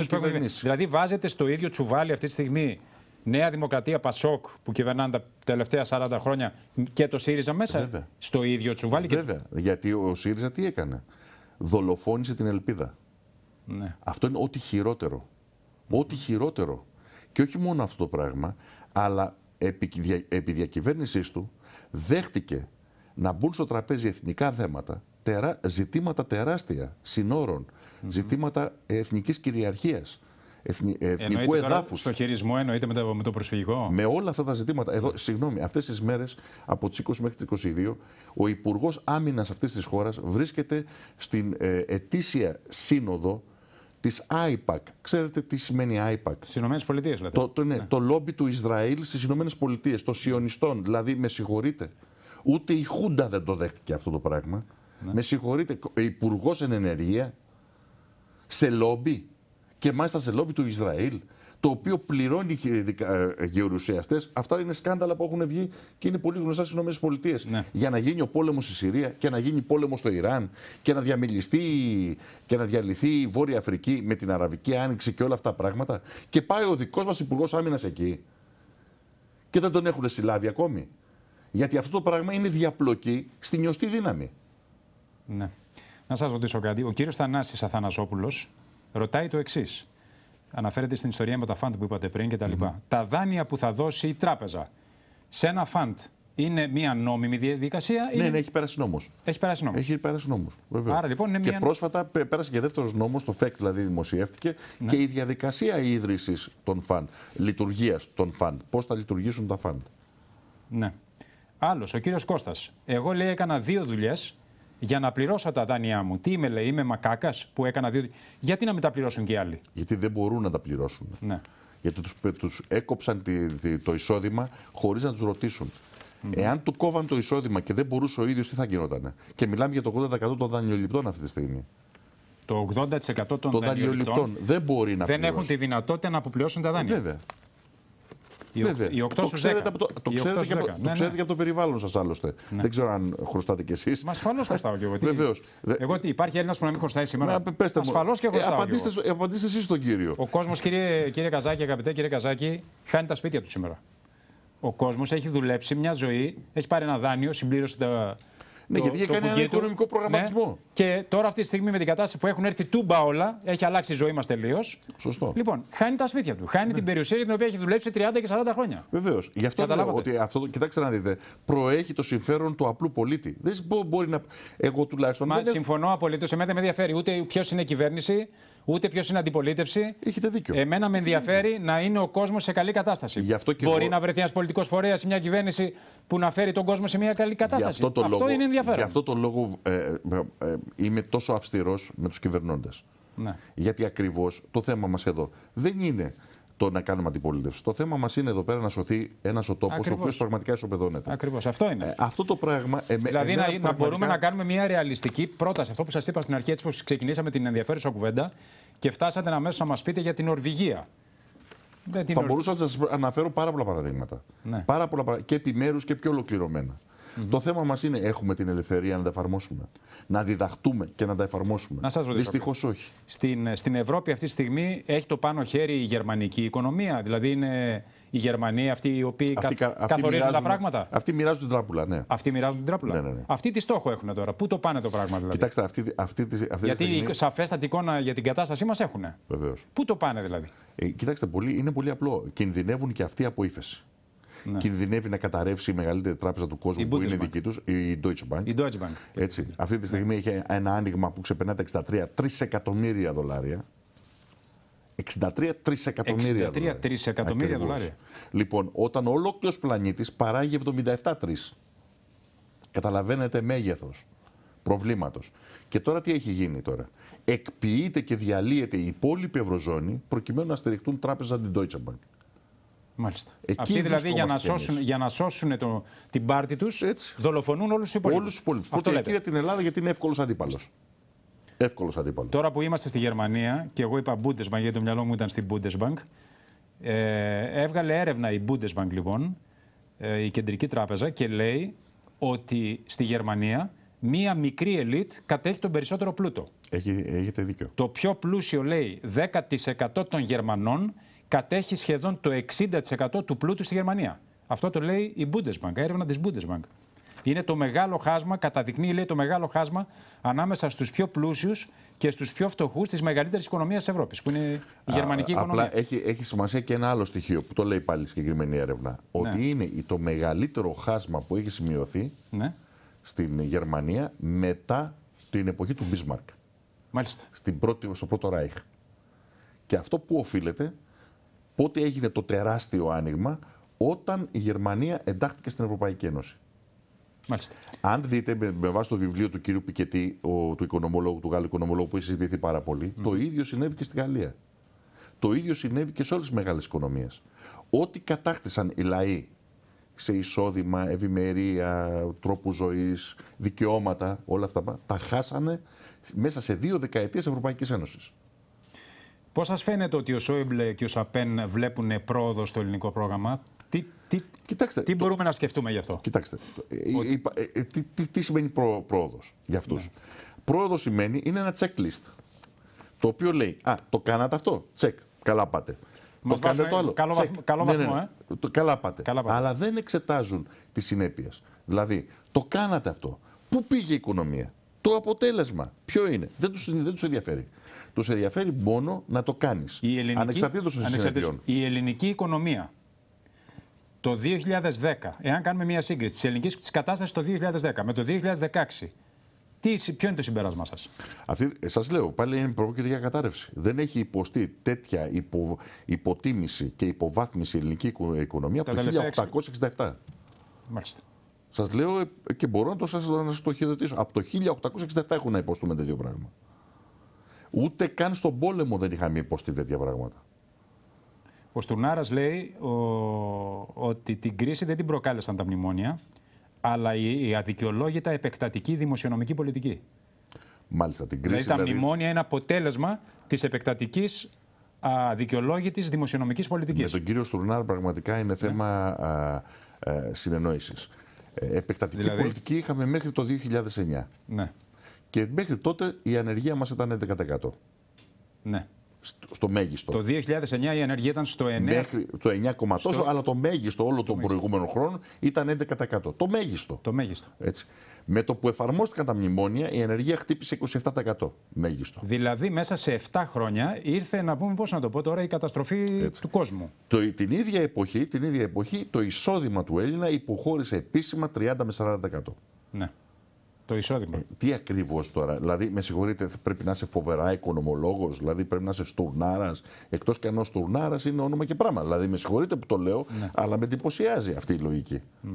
κυβερνήσει. Δηλαδή βάζετε στο ίδιο τσουβάλι αυτή τη στιγμή Νέα Δημοκρατία Πασόκ που κυβερνάνε τα τελευταία 40 χρόνια και το ΣΥΡΙΖΑ μέσα Βέβαια. στο ίδιο τσουβάλι. Βέβαια, γιατί ο ΣΥΡΙΖΑ τι έκανε. Δολοφόνησε την ελπίδα. Ναι. Αυτό είναι ό,τι χειρότερο. Ό,τι χειρότερο. Και όχι μόνο αυτό το πράγμα, αλλά επί, του δέχτηκε να μπουν στο τραπέζι εθνικά θέματα τερα, ζητήματα τεράστια συνόρων, ζητήματα εθνικής κυριαρχίας, εθνι, ε, εθνικού εδάφους. Στο χειρισμό εννοείται με το, με το προσφυγικό. Με όλα αυτά τα ζητήματα. Εδώ, συγγνώμη, αυτές τις μέρες από τις 20 μέχρι τις 22, ο Υπουργός Άμυνας αυτής της χώρας βρίσκεται στην ε, ετήσια σύνοδο της ΆΙΠΑΚ Ξέρετε τι σημαίνει ΆΙΠΑΚ Στις Ηνωμένες Πολιτείες, Το, το, ναι, ναι. λόμπι του Ισραήλ στις Ηνωμένες Πολιτείες, των Σιωνιστών. Δηλαδή, με συγχωρείτε. Ούτε η Χούντα δεν το δέχτηκε αυτό το πράγμα. Ναι. Με συγχωρείτε, υπουργός εν ενεργεία σε λόμπι και μάλιστα σε λόμπι του Ισραήλ, το οποίο πληρώνει ε, ε, γεωρουσιαστέ. Αυτά είναι σκάνδαλα που έχουν βγει και είναι πολύ γνωστά στις ΗΠΑ. Ναι. Για να γίνει ο πόλεμος στη Συρία και να γίνει πόλεμος στο Ιράν και να διαμελιστεί και να διαλυθεί η Βόρεια Αφρική με την Αραβική Άνοιξη και όλα αυτά τα πράγματα. Και πάει ο δικός μας υπουργός άμυνας εκεί. Και δεν τον έχουν συλλάβει ακόμη. Γιατί αυτό το πράγμα είναι διαπλοκή στη νιωστή δύναμη. Ναι. Να σας ρωτήσω κάτι. Ο κύριος Θανάσης Αθανασόπουλος ρωτάει το εξής. Αναφέρεται στην ιστορία με τα φαντ που είπατε πριν κτλ. Τα, mm τα δάνεια που θα δώσει η τράπεζα σε ένα φαντ είναι μια νόμιμη διαδικασία. Ναι, ναι, έχει πέρασει νόμος. Έχει πέρασει νόμος. Έχει πέρασει νόμος. Άρα λοιπόν Και πρόσφατα πέρασε και δεύτερος νόμος, το ΦΕΚ δηλαδή δημοσιεύτηκε ναι. και η διαδικασία ίδρυσης των ΦΑΝΤ, λειτουργίας των ΦΑΝΤ Πώς θα λειτουργήσουν τα φαντ. Ναι. Άλλος, ο κύριος Κώστας. Εγώ λέει έκανα δύο δουλειές για να πληρώσω τα δάνειά μου. Τι είμαι, λέει, είμαι μακάκας που έκανα δύο. Γιατί να μην τα πληρώσουν και οι άλλοι. Γιατί δεν μπορούν να τα πληρώσουν. Ναι. Γιατί τους έκοψαν το εισόδημα χωρίς να τους ρωτήσουν. Εάν του κόβαν το εισόδημα και δεν μπορούσε ο ίδιος τι θα γινότανε. Και μιλάμε για το 80% των δανειοληπτών αυτή τη στιγμή. Το 80% των το δανειοληπτών, δεν μπορεί να Δεν έχουν τη δυνατότητα να αποπληρώσουν τα δάνεια. Ε, βέβαια. Βέβαια. Ναι. το ξέρετε, και από, το περιβάλλον σας, άλλωστε. Ναι. Δεν ξέρω αν χρωστάτε κι εσείς. Μα ασφαλώς χρωστάω κι εγώ. Εγώ τι, υπάρχει Έλληνας που να μην χρωστάει σήμερα. Ασφαλώς και ε, χρωστάω. Ε, απαντήστε, απαντήστε εσείς τον κύριο. Ο κόσμος, κύριε, κύριε Καζάκη, αγαπητέ κύριε Καζάκη, χάνει τα σπίτια του σήμερα. Ο κόσμος έχει δουλέψει μια ζωή, έχει πάρει ένα δάνειο, συμπλήρωσε τα, ναι, γιατί είχε κάνει ένα οικονομικό ναι. προγραμματισμό. Και τώρα αυτή τη στιγμή με την κατάσταση που έχουν έρθει τούμπα όλα, έχει αλλάξει η ζωή μας τελείως. Σωστό. Λοιπόν, χάνει τα σπίτια του. Χάνει ναι. την περιουσία για την οποία έχει δουλέψει 30 και 40 χρόνια. Βεβαίως. Γι' αυτό λέω ότι αυτό, κοιτάξτε να δείτε, προέχει το συμφέρον του απλού πολίτη. Δεν μπορεί να. Εγώ τουλάχιστον. Μα δεν... συμφωνώ απολύτως. Εμένα δεν με ενδιαφέρει ούτε ποιος είναι η κυβέρνηση ούτε ποιος είναι αντιπολίτευση. Έχετε δίκιο. Εμένα με ενδιαφέρει να είναι ο κόσμος σε καλή κατάσταση. Μπορεί να βρεθεί ένας πολιτικός φορέας ή μια κυβέρνηση που να φέρει τον κόσμο σε μια καλή κατάσταση. αυτό, το λόγο, είναι ενδιαφέρον. Γι' αυτό το λόγο ε, ε, ε είμαι τόσο αυστηρός με τους κυβερνώντες. Ναι. Γιατί ακριβώς το θέμα μας εδώ δεν είναι το να κάνουμε αντιπολίτευση. Το θέμα μας είναι εδώ πέρα να σωθεί ένας ο τόπος, ο οποίος πραγματικά ισοπεδώνεται. Ακριβώς. Αυτό είναι. Ε, αυτό το πράγμα. Ε, δηλαδή, να, μπορούμε να κάνουμε μια ρεαλιστική πρόταση. Αυτό που σας είπα στην αρχή, έτσι που ξεκινήσαμε την ενδιαφέρουσα κουβέντα και φτάσατε αμέσω να μας πείτε για την Ορβηγία. θα μπορούσα να σας αναφέρω πάρα πολλά παραδείγματα. Ναι. Πάρα πολλά, και επιμέρους και πιο ολοκληρωμένα. Mm-hmm. Το θέμα μας είναι, έχουμε την ελευθερία να τα εφαρμόσουμε. Να διδαχτούμε και να τα εφαρμόσουμε. Να Δυστυχώς όχι. Στην, στην Ευρώπη αυτή τη στιγμή έχει το πάνω χέρι η γερμανική οικονομία. Δηλαδή είναι οι Γερμανοί αυτοί οι οποίοι καθορίζουν τα πράγματα. Αυτοί μοιράζουν την τράπουλα, ναι. Αυτοί μοιράζουν την τράπουλα. Ναι, ναι, ναι. Αυτοί τι στόχο έχουν τώρα. Πού το πάνε το πράγμα δηλαδή. Κοιτάξτε, αυτή, αυτή, αυτή Γιατί στιγμή... σαφέστατη εικόνα για την κατάστασή μας έχουν. Βεβαίως. Πού το πάνε δηλαδή. Ε, κοιτάξτε, πολύ, είναι πολύ απλό. Κινδυνεύουν και αυτοί από ύφεση ναι. κινδυνεύει να καταρρεύσει η μεγαλύτερη τράπεζα του κόσμου που είναι δική τους, η Deutsche Bank. Η Deutsche Έτσι. Ναι. Αυτή τη στιγμή ναι. έχει ένα άνοιγμα που ξεπερνά τα 63 τρισεκατομμύρια δολάρια. 63 τρισεκατομμύρια 63 τρισεκατομμύρια δολάρια. Λοιπόν, όταν ολόκληρος πλανήτης παράγει 77 τρεις. Καταλαβαίνετε μέγεθος Προβλήματος. Και τώρα τι έχει γίνει τώρα. Εκποιείται και διαλύεται η υπόλοιπη Ευρωζώνη προκειμένου να στηριχτούν τράπεζα την Deutsche Bank. Μάλιστα. Εκεί Αυτοί δηλαδή για να, σώσουν, για να σώσουν το, την πάρτη τους, δολοφονούν όλους τους υπόλοιπους. Όλους τους υπόλοιπους. Πρώτα για την Ελλάδα γιατί είναι εύκολος αντίπαλος. Εύκολος αντίπαλος. Τώρα που είμαστε στη Γερμανία και εγώ είπα Bundesbank, γιατί το μυαλό μου ήταν στην Bundesbank. Ε, έβγαλε έρευνα η Bundesbank λοιπόν, ε, η κεντρική τράπεζα, και λέει ότι στη Γερμανία μία μικρή ελίτ κατέχει τον περισσότερο πλούτο. Έχει, έχετε δίκιο. Το πιο πλούσιο λέει 10% των Γερμανών κατέχει σχεδόν το 60% του πλούτου στη Γερμανία. Αυτό το λέει η Bundesbank, έρευνα της Bundesbank. Είναι το μεγάλο χάσμα, καταδεικνύει λέει το μεγάλο χάσμα ανάμεσα στους πιο πλούσιους και στους πιο φτωχούς της μεγαλύτερης οικονομίας Ευρώπης, που είναι η γερμανική Α, οικονομία. Απλά έχει, έχει σημασία και ένα άλλο στοιχείο που το λέει πάλι η συγκεκριμένη έρευνα. Ναι. Ότι είναι το μεγαλύτερο χάσμα που έχει σημειωθεί ναι. στην Γερμανία μετά την εποχή του Μπίσμαρκ. Μάλιστα. Στην πρώτη, στο πρώτο Ράιχ. Και αυτό που οφείλεται Πότε έγινε το τεράστιο άνοιγμα όταν η Γερμανία εντάχθηκε στην Ευρωπαϊκή Ένωση. Μάλιστα. Αν δείτε με, βάση το βιβλίο του κύριου Πικετή, ο, του οικονομολόγου, του Γάλλου οικονομολόγου που έχει συζητηθεί πάρα πολύ, το ίδιο συνέβη και στη Γαλλία. Το ίδιο συνέβη και σε όλες τις μεγάλες οικονομίες. Ό,τι κατάκτησαν οι λαοί σε εισόδημα, ευημερία, τρόπου ζωής, δικαιώματα, όλα αυτά τα χάσανε μέσα σε δύο δεκαετίες Ευρωπαϊκής Ένωσης. Πώς σας φαίνεται ότι ο Σόιμπλε και ο Σαπέν βλέπουν πρόοδο στο ελληνικό πρόγραμμα, τι, τι, Κοιτάξτε, τι μπορούμε να σκεφτούμε γι' αυτό. Κοιτάξτε, ε, ε, τι, τι, τι, σημαίνει πρό, πρόοδος για αυτούς. Ναι. Πρόοδος σημαίνει είναι ένα checklist, το οποίο λέει, α, το κάνατε αυτό, check, καλά πάτε. Μας το κάνετε το άλλο. Καλό, check. καλό ναι, ναι, βαθμό, ναι, ε. καλά, πάτε. Αλλά δεν εξετάζουν τις συνέπειες. Δηλαδή, το κάνατε αυτό. Πού πήγε η οικονομία. Το αποτέλεσμα. Ποιο είναι. Δεν τους, δεν τους ενδιαφέρει τους ενδιαφέρει μόνο να το κάνεις. Ανεξαρτήτως των συνεπειών. Η ελληνική οικονομία το 2010, εάν κάνουμε μια σύγκριση της ελληνικής κατάστασης το 2010 με το 2016. Τι, ποιο είναι το συμπέρασμά σας. Σας λέω, πάλι είναι πρόκειται για κατάρρευση. Δεν έχει υποστεί τέτοια υπο, υποτίμηση και υποβάθμιση η ελληνική οικονομία από το 1867. Μάλιστα. Σας λέω ε, και μπορώ να το, σας, να το χειροτήσω. Από το 1867 έχουν να υποστούμε τέτοιο πράγμα. Ούτε καν στον πόλεμο δεν είχαμε υποστεί τέτοια πράγματα. Ο Στουρνάρας λέει ο, ότι την κρίση δεν την προκάλεσαν τα μνημόνια, αλλά η, η αδικαιολόγητα επεκτατική δημοσιονομική πολιτική. Μάλιστα, την δηλαδή, κρίση. Δηλαδή, τα μνημόνια είναι αποτέλεσμα της επεκτατικής αδικαιολόγητη δημοσιονομικής πολιτικής. Με τον κύριο Στουρνάρα πραγματικά είναι ναι. θέμα ε, συνεννόησης. συνεννόηση. Επεκτατική δηλαδή... πολιτική είχαμε μέχρι το 2009. Ναι. Και μέχρι τότε η ανεργία μας ήταν 11%. Ναι. Στο μέγιστο. Το 2009 η ανεργία ήταν στο 9%. Μέχρι το 9, τόσο, αλλά το μέγιστο όλο των προηγούμενων χρόνων ήταν 11%. Το μέγιστο. Το μέγιστο. Έτσι. Με το που εφαρμόστηκαν τα μνημόνια, η ανεργία χτύπησε 27% μέγιστο. Δηλαδή, μέσα σε 7 χρόνια ήρθε να πούμε, πώς να το πω τώρα, η καταστροφή του κόσμου. την, ίδια εποχή, την ίδια εποχή, το εισόδημα του Έλληνα υποχώρησε επίσημα 30 με 40%. Ναι. Το εισόδημα. Ε, τι ακριβώς τώρα. Δηλαδή, με συγχωρείτε, πρέπει να είσαι φοβερά οικονομολόγος, δηλαδή πρέπει να είσαι στουρνάρας. Εκτός και αν ο στουρνάρας είναι όνομα και πράγμα. Δηλαδή, με συγχωρείτε που το λέω, ναι. αλλά με εντυπωσιάζει αυτή η λογικη mm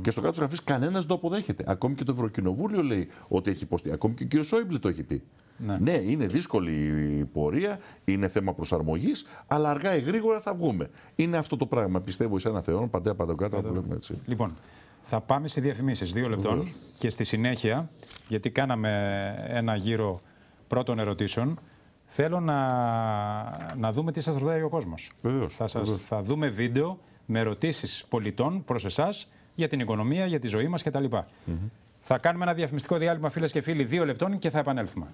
Και στο κάτω τη γραφής κανένας δεν το αποδέχεται. Ακόμη και το Ευρωκοινοβούλιο λέει ότι έχει υποστεί. Ακόμη και ο κ. Σόιμπλε το έχει πει. Ναι. ναι, είναι δύσκολη η πορεία, είναι θέμα προσαρμογής, αλλά αργά ή γρήγορα θα βγούμε. Είναι αυτό το πράγμα. Πιστεύω εις ένα Θεό, παντέα παντοκάτω, να το λέμε έτσι. Λοιπόν, θα πάμε σε διαφημίσεις δύο λεπτών και στη συνέχεια, γιατί κάναμε ένα γύρο πρώτων ερωτήσεων, θέλω να, να δούμε τι σας ρωτάει ο κόσμος. θα, θα δούμε βίντεο με ερωτήσεις πολιτών προς εσάς για την οικονομία, για τη ζωή μας κτλ. Θα κάνουμε ένα διαφημιστικό διάλειμμα φίλες και φίλοι δύο λεπτών και θα επανέλθουμε.